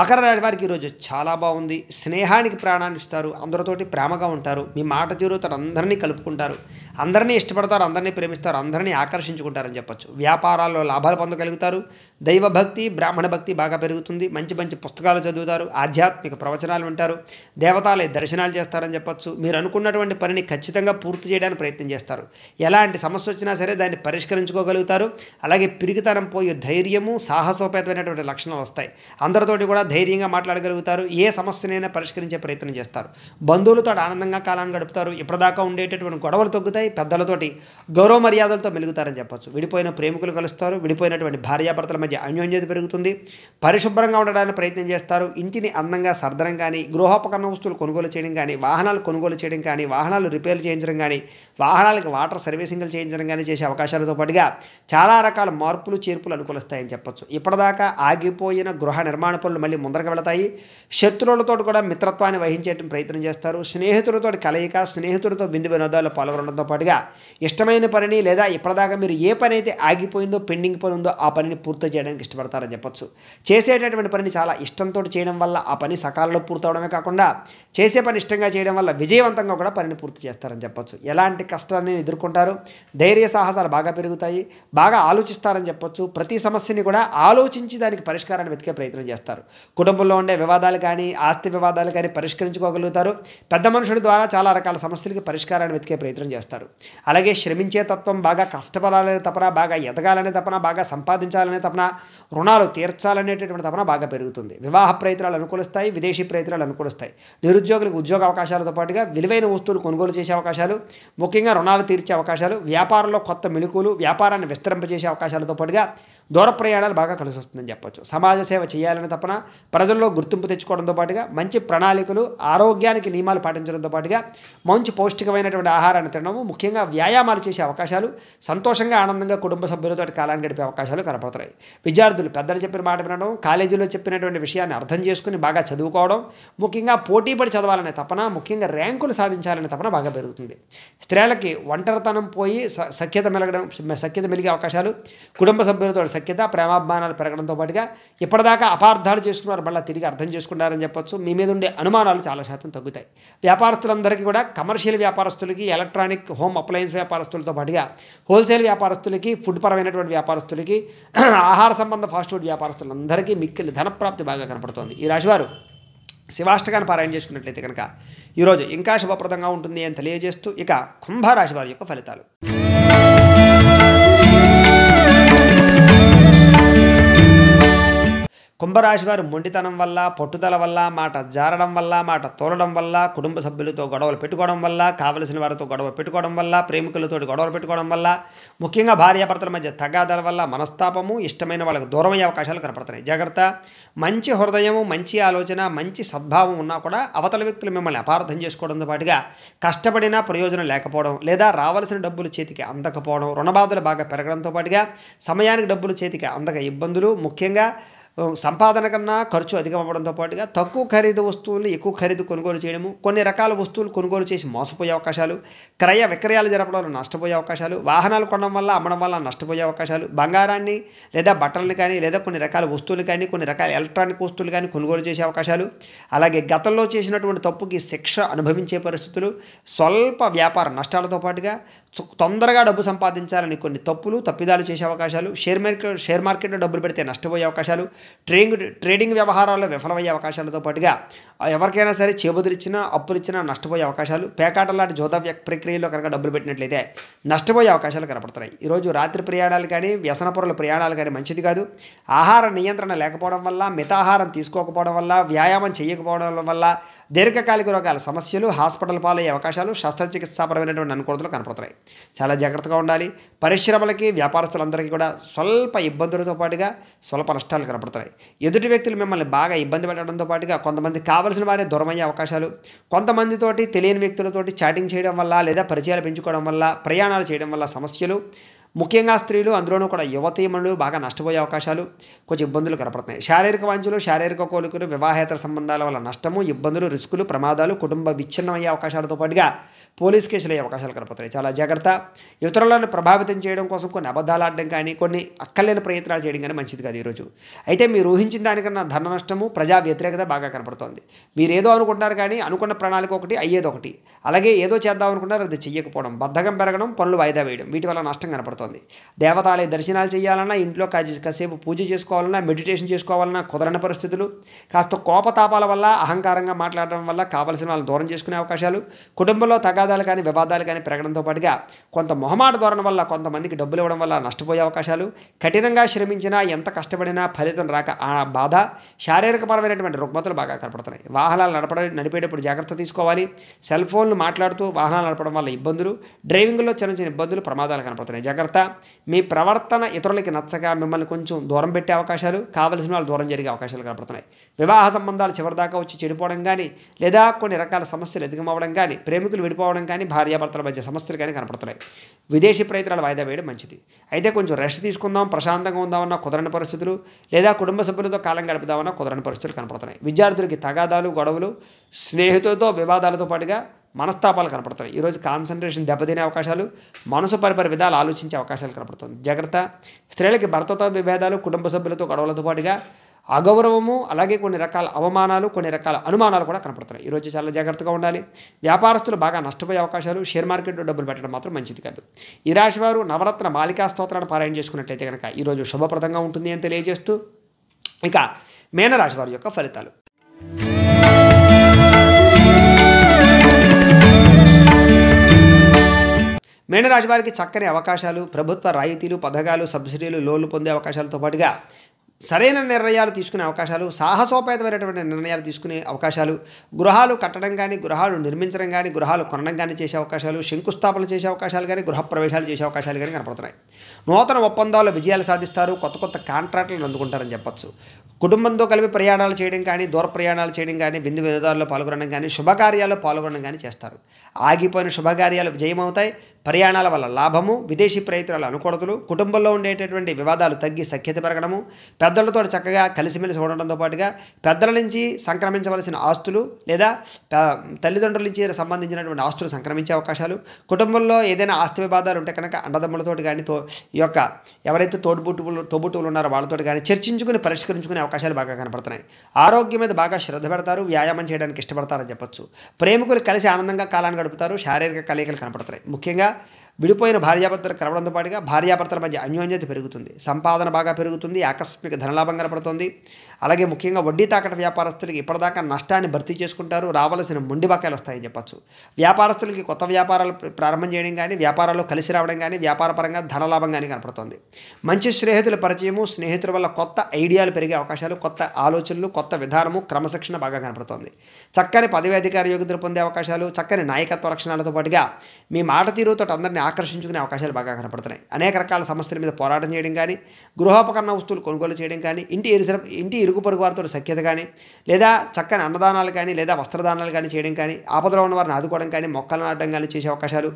[SPEAKER 1] మకర రాశి వారికి ఈరోజు చాలా బాగుంది స్నేహానికి ప్రాణాన్ని ఇస్తారు అందరితోటి ప్రేమగా ఉంటారు మీ మాట తీరు తనందరినీ కలుపుకుంటారు అందరినీ ఇష్టపడతారు అందరినీ ప్రేమిస్తారు అందరినీ ఆకర్షించుకుంటారని చెప్పొచ్చు వ్యాపారాల్లో లాభాలు పొందగలుగుతారు దైవభక్తి బ్రాహ్మణ భక్తి బాగా పెరుగుతుంది మంచి మంచి పుస్తకాలు చదువుతారు ఆధ్యాత్మిక ప్రవచనాలు వింటారు దేవతాలయ దర్శనాలు చేస్తారని చెప్పొచ్చు మీరు అనుకున్నటువంటి పనిని ఖచ్చితంగా పూర్తి చేయడానికి ప్రయత్నం చేస్తారు ఎలాంటి సమస్య వచ్చినా సరే దాన్ని పరిష్కరించుకోగలుగుతారు అలాగే పిరిగితనం పోయే ధైర్యము సాహసోపేతమైనటువంటి లక్షణాలు వస్తాయి అందరితోటి కూడా ధైర్యంగా మాట్లాడగలుగుతారు ఏ సమస్యనైనా పరిష్కరించే ప్రయత్నం చేస్తారు బంధువులతో ఆనందంగా కాలాన్ని గడుపుతారు ఇప్పటిదాకా ఉండేటటువంటి గొడవలు తగ్గుతాయి మెలుగుతాయి పెద్దలతోటి గౌరవ మర్యాదలతో మెలుగుతారని చెప్పొచ్చు విడిపోయిన ప్రేమికులు కలుస్తారు విడిపోయినటువంటి భార్యాభర్తల మధ్య అన్యోన్యత పెరుగుతుంది పరిశుభ్రంగా ఉండడానికి ప్రయత్నం చేస్తారు ఇంటిని అందంగా సర్దనం కానీ గృహోపకరణ వస్తువులు కొనుగోలు చేయడం కానీ వాహనాలు కొనుగోలు చేయడం కానీ వాహనాలు రిపేర్లు చేయించడం కానీ వాహనాలకు వాటర్ సర్వీసింగ్లు చేయించడం కానీ చేసే అవకాశాలతో పాటుగా చాలా రకాల మార్పులు చేర్పులు అనుకూలిస్తాయని చెప్పొచ్చు ఇప్పటిదాకా ఆగిపోయిన గృహ నిర్మాణ పనులు మళ్ళీ ముందరకు వెళతాయి శత్రువులతో కూడా మిత్రత్వాన్ని వహించేయడం ప్రయత్నం చేస్తారు స్నేహితులతో కలయిక స్నేహితులతో విందు వినోదాలు పాల్గొనడంతో పాటుగా ఇష్టమైన పనిని లేదా ఇప్పటిదాకా మీరు ఏ పని అయితే ఆగిపోయిందో పెండింగ్ పని ఉందో ఆ పనిని పూర్తి చేయడానికి ఇష్టపడతారని చెప్పొచ్చు చేసేటటువంటి పనిని చాలా ఇష్టంతో చేయడం వల్ల ఆ పని సకాలంలో పూర్తవడమే కాకుండా చేసే పని ఇష్టంగా చేయడం వల్ల విజయవంతంగా కూడా పనిని పూర్తి చేస్తారని చెప్పొచ్చు ఎలాంటి కష్టాన్ని ఎదుర్కొంటారు ధైర్య సాహసాలు బాగా పెరుగుతాయి బాగా ఆలోచిస్తారని చెప్పొచ్చు ప్రతి సమస్యని కూడా ఆలోచించి దానికి పరిష్కారాన్ని వెతికే ప్రయత్నం చేస్తారు కుటుంబంలో ఉండే వివాదాలు కానీ ఆస్తి వివాదాలు కానీ పరిష్కరించుకోగలుగుతారు పెద్ద మనుషుల ద్వారా చాలా రకాల సమస్యలకి పరిష్కారాన్ని వెతికే ప్రయత్నం చేస్తారు చేస్తారు అలాగే శ్రమించే తత్వం బాగా కష్టపడాలనే తపన బాగా ఎదగాలనే తపన బాగా సంపాదించాలనే తపన రుణాలు తీర్చాలనేటటువంటి తపన బాగా పెరుగుతుంది వివాహ ప్రయత్నాలు అనుకూలిస్తాయి విదేశీ ప్రయత్నాలు అనుకూలిస్తాయి నిరుద్యోగులకు ఉద్యోగ అవకాశాలతో పాటుగా విలువైన వస్తువులు కొనుగోలు చేసే అవకాశాలు ముఖ్యంగా రుణాలు తీర్చే అవకాశాలు వ్యాపారంలో కొత్త మెళుకులు వ్యాపారాన్ని విస్తరింపజేసే అవకాశాలతో పాటుగా దూర ప్రయాణాలు బాగా కలిసి వస్తుందని చెప్పొచ్చు సమాజ సేవ చేయాలని తపన ప్రజల్లో గుర్తింపు తెచ్చుకోవడంతో పాటుగా మంచి ప్రణాళికలు ఆరోగ్యానికి నియమాలు పాటించడంతో పాటుగా మంచి పౌష్టికమైనటువంటి ఆహారాన్ని తినడము ముఖ్యంగా వ్యాయామాలు చేసే అవకాశాలు సంతోషంగా ఆనందంగా కుటుంబ సభ్యులతో కాలాన్ని గడిపే అవకాశాలు కనపడతాయి విద్యార్థులు పెద్దలు చెప్పిన మాట వినడం కాలేజీలో చెప్పినటువంటి విషయాన్ని అర్థం చేసుకుని బాగా చదువుకోవడం ముఖ్యంగా పోటీపడి చదవాలనే తపన ముఖ్యంగా ర్యాంకులు సాధించాలనే తపన బాగా పెరుగుతుంది స్త్రీలకి ఒంటరితనం పోయి సఖ్యత మెలగడం సఖ్యత మెలిగే అవకాశాలు కుటుంబ సభ్యులతో సఖ్యత ప్రేమాభిమానాలు పెరగడంతో పాటుగా ఇప్పటిదాకా అపార్థాలు చేసుకున్నారు మళ్ళీ తిరిగి అర్థం చేసుకున్నారని చెప్పొచ్చు మీ మీద ఉండే అనుమానాలు చాలా శాతం తగ్గుతాయి వ్యాపారస్తులందరికీ కూడా కమర్షియల్ వ్యాపారస్తులకి ఎలక్ట్రానిక్ హోమ్ అప్లయన్స్ వ్యాపారస్తులతో పాటుగా హోల్సేల్ వ్యాపారస్తులకి ఫుడ్ పరమైనటువంటి వ్యాపారస్తులకి <clears throat> ఆహార సంబంధ ఫాస్ట్ ఫుడ్ వ్యాపారస్తులందరికీ మిక్కిలి ధనప్రాప్తి బాగా కనపడుతోంది ఈ రాశివారు శివాష్టకాన్ని పారాయణ చేసుకున్నట్లయితే కనుక ఈరోజు ఇంకా శుభప్రదంగా ఉంటుంది అని తెలియజేస్తూ ఇక కుంభరాశి వారి యొక్క ఫలితాలు కుంభరాశి వారు మొండితనం వల్ల పట్టుదల వల్ల మాట జారడం వల్ల మాట తోలడం వల్ల కుటుంబ సభ్యులతో గొడవలు పెట్టుకోవడం వల్ల కావలసిన వారితో గొడవ పెట్టుకోవడం వల్ల ప్రేమికులతో గొడవలు పెట్టుకోవడం వల్ల ముఖ్యంగా భార్యాభర్తల మధ్య తగాదాల వల్ల మనస్తాపము ఇష్టమైన వాళ్ళకు అయ్యే అవకాశాలు కనపడుతున్నాయి జాగ్రత్త మంచి హృదయము మంచి ఆలోచన మంచి సద్భావం ఉన్నా కూడా అవతల వ్యక్తులు మిమ్మల్ని అపార్థం చేసుకోవడంతో పాటుగా కష్టపడినా ప్రయోజనం లేకపోవడం లేదా రావాల్సిన డబ్బులు చేతికి అందకపోవడం రుణబాధలు బాగా పెరగడంతో పాటుగా సమయానికి డబ్బులు చేతికి అందక ఇబ్బందులు ముఖ్యంగా సంపాదన కన్నా ఖర్చు అధికమవ్వడంతో పాటుగా తక్కువ ఖరీదు వస్తువులు ఎక్కువ ఖరీదు కొనుగోలు చేయడము కొన్ని రకాల వస్తువులు కొనుగోలు చేసి మోసపోయే అవకాశాలు క్రయ విక్రయాలు జరపడంలో నష్టపోయే అవకాశాలు వాహనాలు కొనడం వల్ల అమ్మడం వల్ల నష్టపోయే అవకాశాలు బంగారాన్ని లేదా బట్టలను కానీ లేదా కొన్ని రకాల వస్తువులు కానీ కొన్ని రకాల ఎలక్ట్రానిక్ వస్తువులు కానీ కొనుగోలు చేసే అవకాశాలు అలాగే గతంలో చేసినటువంటి తప్పుకి శిక్ష అనుభవించే పరిస్థితులు స్వల్ప వ్యాపార నష్టాలతో పాటుగా తొందరగా డబ్బు సంపాదించాలని కొన్ని తప్పులు తప్పిదాలు చేసే అవకాశాలు షేర్ మార్కెట్ షేర్ మార్కెట్లో డబ్బులు పెడితే నష్టపోయే అవకాశాలు ట్రేడింగ్ ట్రేడింగ్ వ్యవహారాల్లో విఫలమయ్యే అవకాశాలతో పాటుగా ఎవరికైనా సరే చేబుదులిచ్చినా అప్పులిచ్చినా నష్టపోయే అవకాశాలు పేకాట లాంటి ప్రక్రియలో కనుక డబ్బులు పెట్టినట్లయితే నష్టపోయే అవకాశాలు కనపడుతున్నాయి ఈరోజు రాత్రి ప్రయాణాలు కానీ వ్యసన పొరల ప్రయాణాలు కానీ మంచిది కాదు ఆహార నియంత్రణ లేకపోవడం వల్ల మితాహారం తీసుకోకపోవడం వల్ల వ్యాయామం చేయకపోవడం వల్ల దీర్ఘకాలిక రోగాల సమస్యలు హాస్పిటల్ పాలయ్యే అవకాశాలు శస్త్రచికిత్సాపరమైనటువంటి అనుకూలతలు కనపడుతున్నాయి చాలా జాగ్రత్తగా ఉండాలి పరిశ్రమలకి వ్యాపారస్తులందరికీ కూడా స్వల్ప ఇబ్బందులతో పాటుగా స్వల్ప నష్టాలు కనపడతాయి ఎదుటి వ్యక్తులు మిమ్మల్ని బాగా ఇబ్బంది పెట్టడంతో పాటుగా కొంతమంది కావలసిన వారే దూరమయ్యే అవకాశాలు కొంతమందితోటి తెలియని వ్యక్తులతోటి చాటింగ్ చేయడం వల్ల లేదా పరిచయాలు పెంచుకోవడం వల్ల ప్రయాణాలు చేయడం వల్ల సమస్యలు ముఖ్యంగా స్త్రీలు అందులోనూ కూడా యువతీమణులు బాగా నష్టపోయే అవకాశాలు కొంచెం ఇబ్బందులు కనపడుతున్నాయి శారీరక వాంఛలు శారీరక కోలుకులు వివాహేతర సంబంధాల వల్ల నష్టము ఇబ్బందులు రిస్కులు ప్రమాదాలు కుటుంబ విచ్ఛిన్నమయ్యే అవకాశాలతో పాటుగా పోలీస్ కేసులు అయ్యే అవకాశాలు కనపడుతున్నాయి చాలా జాగ్రత్త ఇతరులను ప్రభావితం చేయడం కోసం కొన్ని అబద్ధాలు ఆడడం కానీ కొన్ని అక్కలేని ప్రయత్నాలు చేయడం కానీ మంచిది కాదు ఈరోజు అయితే మీరు ఊహించిన దానికన్నా ధన నష్టము ప్రజా వ్యతిరేకత బాగా కనపడుతోంది మీరు ఏదో అనుకుంటున్నారు కానీ అనుకున్న ప్రణాళిక ఒకటి అయ్యేది ఒకటి అలాగే ఏదో చేద్దాం అనుకున్నారు అది చెయ్యకపోవడం బద్ధకం పెరగడం పనులు వాయిదా వేయడం వీటి వల్ల నష్టం కనపడుతోంది దేవతాలయ దర్శనాలు చేయాలన్నా ఇంట్లో కాసేపు పూజ చేసుకోవాలన్నా మెడిటేషన్ చేసుకోవాలన్నా కుదరని పరిస్థితులు కాస్త కోపతాపాల వల్ల అహంకారంగా మాట్లాడడం వల్ల కావలసిన వాళ్ళని దూరం చేసుకునే అవకాశాలు కుటుంబంలో తగ తగాదాలు కానీ వివాదాలు కానీ పెరగడంతో పాటుగా కొంత మొహమాట ధోరణ వల్ల కొంతమందికి డబ్బులు ఇవ్వడం వల్ల నష్టపోయే అవకాశాలు కఠినంగా శ్రమించినా ఎంత కష్టపడినా ఫలితం రాక ఆ బాధ శారీరకపరమైనటువంటి రుగ్మతలు బాగా కనపడుతున్నాయి వాహనాలు నడపడ నడిపేటప్పుడు జాగ్రత్త తీసుకోవాలి సెల్ ఫోన్లు మాట్లాడుతూ వాహనాలు నడపడం వల్ల ఇబ్బందులు డ్రైవింగ్లో చిన్న చిన్న ఇబ్బందులు ప్రమాదాలు కనపడుతున్నాయి జాగ్రత్త మీ ప్రవర్తన ఇతరులకి నచ్చక మిమ్మల్ని కొంచెం దూరం పెట్టే అవకాశాలు కావలసిన వాళ్ళు దూరం జరిగే అవకాశాలు కనపడుతున్నాయి వివాహ సంబంధాలు చివరిదాకా వచ్చి చెడిపోవడం కానీ లేదా కొన్ని రకాల సమస్యలు ఎదుగమవ్వడం కానీ ప్రేమికులు విడిపోవడం రావడం కానీ భార్యాభర్తల మధ్య సమస్యలు కానీ కనపడుతున్నాయి విదేశీ ప్రయత్నాలు వాయిదా వేయడం మంచిది అయితే కొంచెం రెస్ట్ తీసుకుందాం ప్రశాంతంగా ఉందామన్న కుదరని పరిస్థితులు లేదా కుటుంబ సభ్యులతో కాలం గడుపుదామన్న కుదరని పరిస్థితులు కనపడుతున్నాయి విద్యార్థులకి తగాదాలు గొడవలు స్నేహితులతో వివాదాలతో పాటుగా మనస్తాపాలు కనపడుతున్నాయి ఈరోజు కాన్సన్ట్రేషన్ దెబ్బతినే అవకాశాలు మనసు పరిపరి విధాలు ఆలోచించే అవకాశాలు కనపడుతుంది జాగ్రత్త స్త్రీలకి భర్తతో విభేదాలు కుటుంబ సభ్యులతో గొడవలతో పాటుగా అగౌరవము అలాగే కొన్ని రకాల అవమానాలు కొన్ని రకాల అనుమానాలు కూడా కనపడుతున్నాయి ఈరోజు చాలా జాగ్రత్తగా ఉండాలి వ్యాపారస్తులు బాగా నష్టపోయే అవకాశాలు షేర్ మార్కెట్లో డబ్బులు పెట్టడం మాత్రం మంచిది కాదు ఈ రాశి వారు నవరత్న మాలికా స్తోత్రాన్ని పారాయణ చేసుకున్నట్లయితే కనుక ఈరోజు శుభప్రదంగా ఉంటుంది అని తెలియజేస్తూ ఇక మేనరాశి వారి యొక్క ఫలితాలు మేనరాశి వారికి చక్కని అవకాశాలు ప్రభుత్వ రాయితీలు పథకాలు సబ్సిడీలు లోన్లు పొందే అవకాశాలతో పాటుగా సరైన నిర్ణయాలు తీసుకునే అవకాశాలు సాహసోపేతమైనటువంటి నిర్ణయాలు తీసుకునే అవకాశాలు గృహాలు కట్టడం కానీ గృహాలు నిర్మించడం కానీ గృహాలు కొనడం కానీ చేసే అవకాశాలు శంకుస్థాపన చేసే అవకాశాలు కానీ గృహప్రవేశాలు చేసే అవకాశాలు కానీ కనపడుతున్నాయి నూతన ఒప్పందాల్లో విజయాలు సాధిస్తారు కొత్త కొత్త కాంట్రాక్టులను అందుకుంటారని చెప్పచ్చు కుటుంబంతో కలిపి ప్రయాణాలు చేయడం కానీ దూర ప్రయాణాలు చేయడం కానీ బిందు వినోదాల్లో పాల్గొనడం కానీ శుభకార్యాల్లో పాల్గొనడం కానీ చేస్తారు ఆగిపోయిన శుభకార్యాలు జయమవుతాయి ప్రయాణాల వల్ల లాభము విదేశీ ప్రయత్నాలు అనుకూలతలు కుటుంబంలో ఉండేటటువంటి వివాదాలు తగ్గి సఖ్యత పెరగడము పెద్దలతో చక్కగా కలిసిమెలిసి ఉండడంతో పాటుగా పెద్దల నుంచి సంక్రమించవలసిన ఆస్తులు లేదా తల్లిదండ్రుల నుంచి సంబంధించినటువంటి ఆస్తులు సంక్రమించే అవకాశాలు కుటుంబంలో ఏదైనా ఆస్తి వివాదాలు ఉంటే కనుక అండదమ్ములతో కానీ తో ఈ యొక్క ఎవరైతే తోడుబుట్టువులు తోబుట్టువులు ఉన్నారో వాళ్ళతో కానీ చర్చించుకుని పరిష్కరించుకునే అవకాశాలు బాగా కనపడుతున్నాయి ఆరోగ్యం మీద బాగా శ్రద్ధ పెడతారు వ్యాయామం చేయడానికి ఇష్టపడతారని చెప్పచ్చు ప్రేమికులు కలిసి ఆనందంగా కాలాన్ని గడుపుతారు శారీరక కలయికలు కనపడతాయి ముఖ్యంగా విడిపోయిన భార్యాభర్తలు కలవడంతో పాటుగా భార్యాభర్తల మధ్య అన్యోన్యత పెరుగుతుంది సంపాదన బాగా పెరుగుతుంది ఆకస్మిక ధనలాభం కనపడుతుంది అలాగే ముఖ్యంగా వడ్డీ తాకట వ్యాపారస్తులకి ఇప్పటిదాకా నష్టాన్ని భర్తీ చేసుకుంటారు రావాల్సిన మొండి బకాయిలు వస్తాయని చెప్పచ్చు వ్యాపారస్తులకి కొత్త వ్యాపారాలు ప్రారంభం చేయడం కానీ వ్యాపారాలు కలిసి రావడం కానీ వ్యాపారపరంగా ధనలాభం కానీ కనపడుతుంది మంచి స్నేహితుల పరిచయము స్నేహితుల వల్ల కొత్త ఐడియాలు పెరిగే అవకాశాలు కొత్త ఆలోచనలు కొత్త విధానము క్రమశిక్షణ బాగా కనపడుతుంది చక్కని పదవి అధికార యోగ్యతలు పొందే అవకాశాలు చక్కని నాయకత్వ లక్షణాలతో పాటుగా మీ మాట తీరుతో అందరినీ ఆకర్షించుకునే అవకాశాలు బాగా కనపడుతున్నాయి అనేక రకాల సమస్యల మీద పోరాటం చేయడం కానీ గృహోపకరణ వస్తువులు కొనుగోలు చేయడం కానీ ఇంటి ఇంటి ఇరుగు పొరుగు వారితో సఖ్యత కానీ లేదా చక్కని అన్నదానాలు కానీ లేదా వస్త్రదానాలు కానీ చేయడం కానీ ఆపదలో ఉన్న వారిని ఆదుకోవడం కానీ మొక్కలు నాటడం కానీ చేసే అవకాశాలు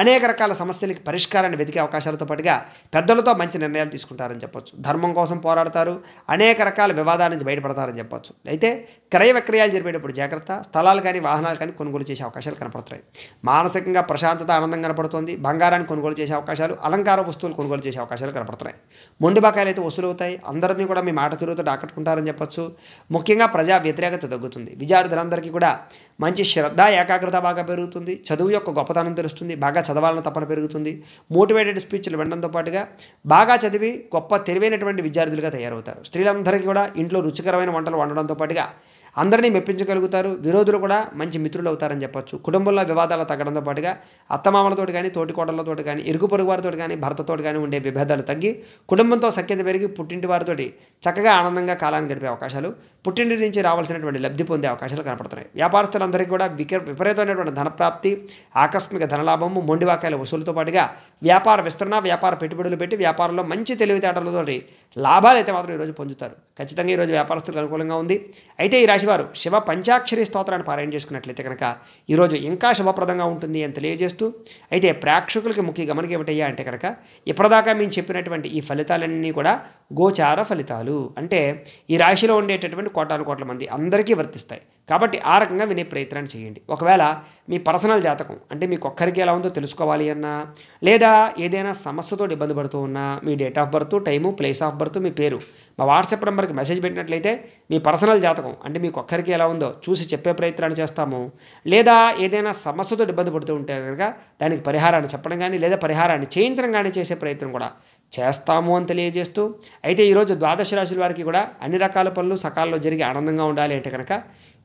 [SPEAKER 1] అనేక రకాల సమస్యలకి పరిష్కారాన్ని వెతికే అవకాశాలతో పాటుగా పెద్దలతో మంచి నిర్ణయాలు తీసుకుంటారని చెప్పొచ్చు ధర్మం కోసం పోరాడతారు అనేక రకాల వివాదాల నుంచి బయటపడతారని చెప్పొచ్చు అయితే క్రయ విక్రయాలు జరిపేటప్పుడు జాగ్రత్త స్థలాలు కానీ వాహనాలు కానీ కొనుగోలు చేసే అవకాశాలు కనపడతాయి మానసికంగా ప్రశాంతత ఆనందం కనపడుతుంది బంగారాన్ని కొనుగోలు చేసే అవకాశాలు అలంకార వస్తువులు కొనుగోలు చేసే అవకాశాలు కనపడుతున్నాయి ముందు బకాయలు అయితే వసూలు అవుతాయి అందరినీ కూడా మీ మాట తిరుగుతూ ఆకట్టుకుంటారు చేస్తున్నారని చెప్పచ్చు ముఖ్యంగా ప్రజా వ్యతిరేకత తగ్గుతుంది విద్యార్థులందరికీ కూడా మంచి శ్రద్ధ ఏకాగ్రత బాగా పెరుగుతుంది చదువు యొక్క గొప్పతనం తెలుస్తుంది బాగా చదవాలని తపన పెరుగుతుంది మోటివేటెడ్ స్పీచ్లు వినడంతో పాటుగా బాగా చదివి గొప్ప తెలివైనటువంటి విద్యార్థులుగా తయారవుతారు స్త్రీలందరికీ కూడా ఇంట్లో రుచికరమైన వంటలు వండడంతో పాటుగా అందరినీ మెప్పించగలుగుతారు విరోధులు కూడా మంచి మిత్రులు అవుతారని చెప్పచ్చు కుటుంబంలో వివాదాలు తగ్గడంతో పాటుగా అత్తమామలతో కానీ తోటికోడలతో కానీ ఇరుగు పొరుగు వారితో కానీ భర్తతో కానీ ఉండే విభేదాలు తగ్గి కుటుంబంతో సఖ్యత పెరిగి పుట్టింటి వారితోటి చక్కగా ఆనందంగా కాలాన్ని గడిపే అవకాశాలు పుట్టింటి నుంచి రావాల్సినటువంటి లబ్ధి పొందే అవకాశాలు కనపడుతున్నాయి వ్యాపారస్తులందరికీ కూడా విక విపరీతమైనటువంటి ధనప్రాప్తి ఆకస్మిక ధనలాభము మొండివాకాయల వసూలుతో పాటుగా వ్యాపార విస్తరణ వ్యాపార పెట్టుబడులు పెట్టి వ్యాపారంలో మంచి తెలివితేటలతో లాభాలు అయితే మాత్రం ఈరోజు పొందుతారు ఖచ్చితంగా ఈరోజు వ్యాపారస్తులకు అనుకూలంగా ఉంది అయితే ఈ రాశి రాశివారు శివ పంచాక్షరి స్తోత్రాన్ని పారాయణ చేసుకున్నట్లయితే కనుక ఈరోజు ఇంకా శుభప్రదంగా ఉంటుంది అని తెలియజేస్తూ అయితే ప్రేక్షకులకి ముఖ్య గమనిక ఏమిటయ్యా అంటే కనుక ఇప్పటిదాకా మేము చెప్పినటువంటి ఈ ఫలితాలన్నీ కూడా గోచార ఫలితాలు అంటే ఈ రాశిలో ఉండేటటువంటి కోటాను కోట్ల మంది అందరికీ వర్తిస్తాయి కాబట్టి ఆ రకంగా వినే ప్రయత్నం చేయండి ఒకవేళ మీ పర్సనల్ జాతకం అంటే మీకు ఒక్కరికి ఎలా ఉందో తెలుసుకోవాలి అన్నా లేదా ఏదైనా సమస్యతో ఇబ్బంది పడుతూ ఉన్నా మీ date of birth time place of birth మీ పేరు మా వాట్సాప్ నెంబర్కి మెసేజ్ పెట్టినట్లయితే మీ పర్సనల్ జాతకం అంటే మీకు ఒక్కరికి ఎలా ఉందో చూసి చెప్పే ప్రయత్నాన్ని చేస్తాము లేదా ఏదైనా సమస్యతో ఇబ్బంది పడుతూ ఉంటే కనుక దానికి పరిహారాన్ని చెప్పడం కానీ లేదా పరిహారాన్ని చేయించడం కానీ చేసే ప్రయత్నం కూడా చేస్తాము అని తెలియజేస్తూ అయితే ఈరోజు ద్వాదశ రాశుల వారికి కూడా అన్ని రకాల పనులు సకాలంలో జరిగి ఆనందంగా ఉండాలి అంటే కనుక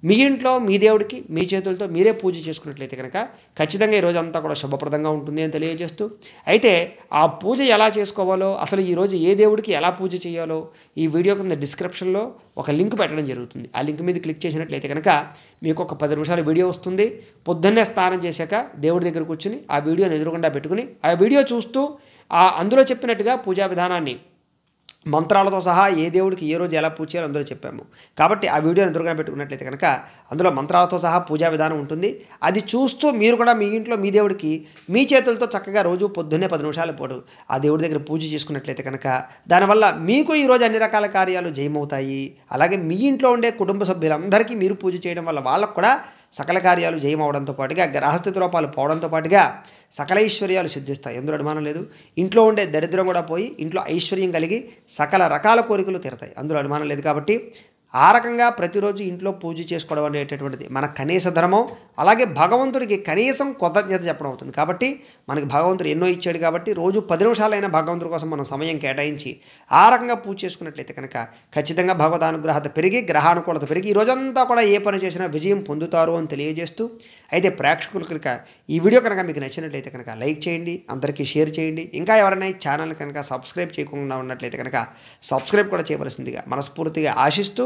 [SPEAKER 1] మీ ఇంట్లో మీ దేవుడికి మీ చేతులతో మీరే పూజ చేసుకున్నట్లయితే కనుక ఖచ్చితంగా ఈరోజు అంతా కూడా శుభప్రదంగా ఉంటుంది అని తెలియజేస్తూ అయితే ఆ పూజ ఎలా చేసుకోవాలో అసలు ఈరోజు ఏ దేవుడికి ఎలా పూజ చేయాలో ఈ వీడియో కింద డిస్క్రిప్షన్లో ఒక లింక్ పెట్టడం జరుగుతుంది ఆ లింక్ మీద క్లిక్ చేసినట్లయితే కనుక మీకు ఒక పది నిమిషాల వీడియో వస్తుంది పొద్దున్నే స్నానం చేశాక దేవుడి దగ్గర కూర్చుని ఆ వీడియోని ఎదురుకుండా పెట్టుకుని ఆ వీడియో చూస్తూ ఆ అందులో చెప్పినట్టుగా పూజా విధానాన్ని మంత్రాలతో సహా ఏ దేవుడికి ఏ రోజు ఎలా పూజ చేయాలో అందులో చెప్పాము కాబట్టి ఆ వీడియోని ఎదురుగా పెట్టుకున్నట్లయితే కనుక అందులో మంత్రాలతో సహా పూజా విధానం ఉంటుంది అది చూస్తూ మీరు కూడా మీ ఇంట్లో మీ దేవుడికి మీ చేతులతో చక్కగా రోజు పొద్దున్నే పది నిమిషాల పాటు ఆ దేవుడి దగ్గర పూజ చేసుకున్నట్లయితే కనుక దానివల్ల మీకు ఈరోజు అన్ని రకాల కార్యాలు జయమవుతాయి అలాగే మీ ఇంట్లో ఉండే కుటుంబ సభ్యులందరికీ మీరు పూజ చేయడం వల్ల వాళ్ళకు కూడా సకల కార్యాలు జయమవడంతో పాటుగా గ్రహస్థితి రూపాలు పోవడంతో పాటుగా సకల ఐశ్వర్యాలు సిద్ధిస్తాయి ఎందులో అనుమానం లేదు ఇంట్లో ఉండే దరిద్రం కూడా పోయి ఇంట్లో ఐశ్వర్యం కలిగి సకల రకాల కోరికలు తీరతాయి అందులో అనుమానం లేదు కాబట్టి ఆ రకంగా ప్రతిరోజు ఇంట్లో పూజ చేసుకోవడం అనేటటువంటిది మన కనీస ధర్మం అలాగే భగవంతుడికి కనీసం కృతజ్ఞత చెప్పడం అవుతుంది కాబట్టి మనకి భగవంతుడు ఎన్నో ఇచ్చాడు కాబట్టి రోజు పది నిమిషాలైనా భగవంతుడి కోసం మనం సమయం కేటాయించి ఆ రకంగా పూజ చేసుకున్నట్లయితే కనుక ఖచ్చితంగా భగవద్ పెరిగి గ్రహానుకూలత పెరిగి ఈ రోజంతా కూడా ఏ పని చేసినా విజయం పొందుతారు అని తెలియజేస్తూ అయితే ప్రేక్షకులు కనుక ఈ వీడియో కనుక మీకు నచ్చినట్లయితే కనుక లైక్ చేయండి అందరికీ షేర్ చేయండి ఇంకా ఎవరైనా ఛానల్ కనుక సబ్స్క్రైబ్ చేయకుండా ఉన్నట్లయితే కనుక సబ్స్క్రైబ్ కూడా చేయవలసిందిగా మనస్ఫూర్తిగా ఆశిస్తూ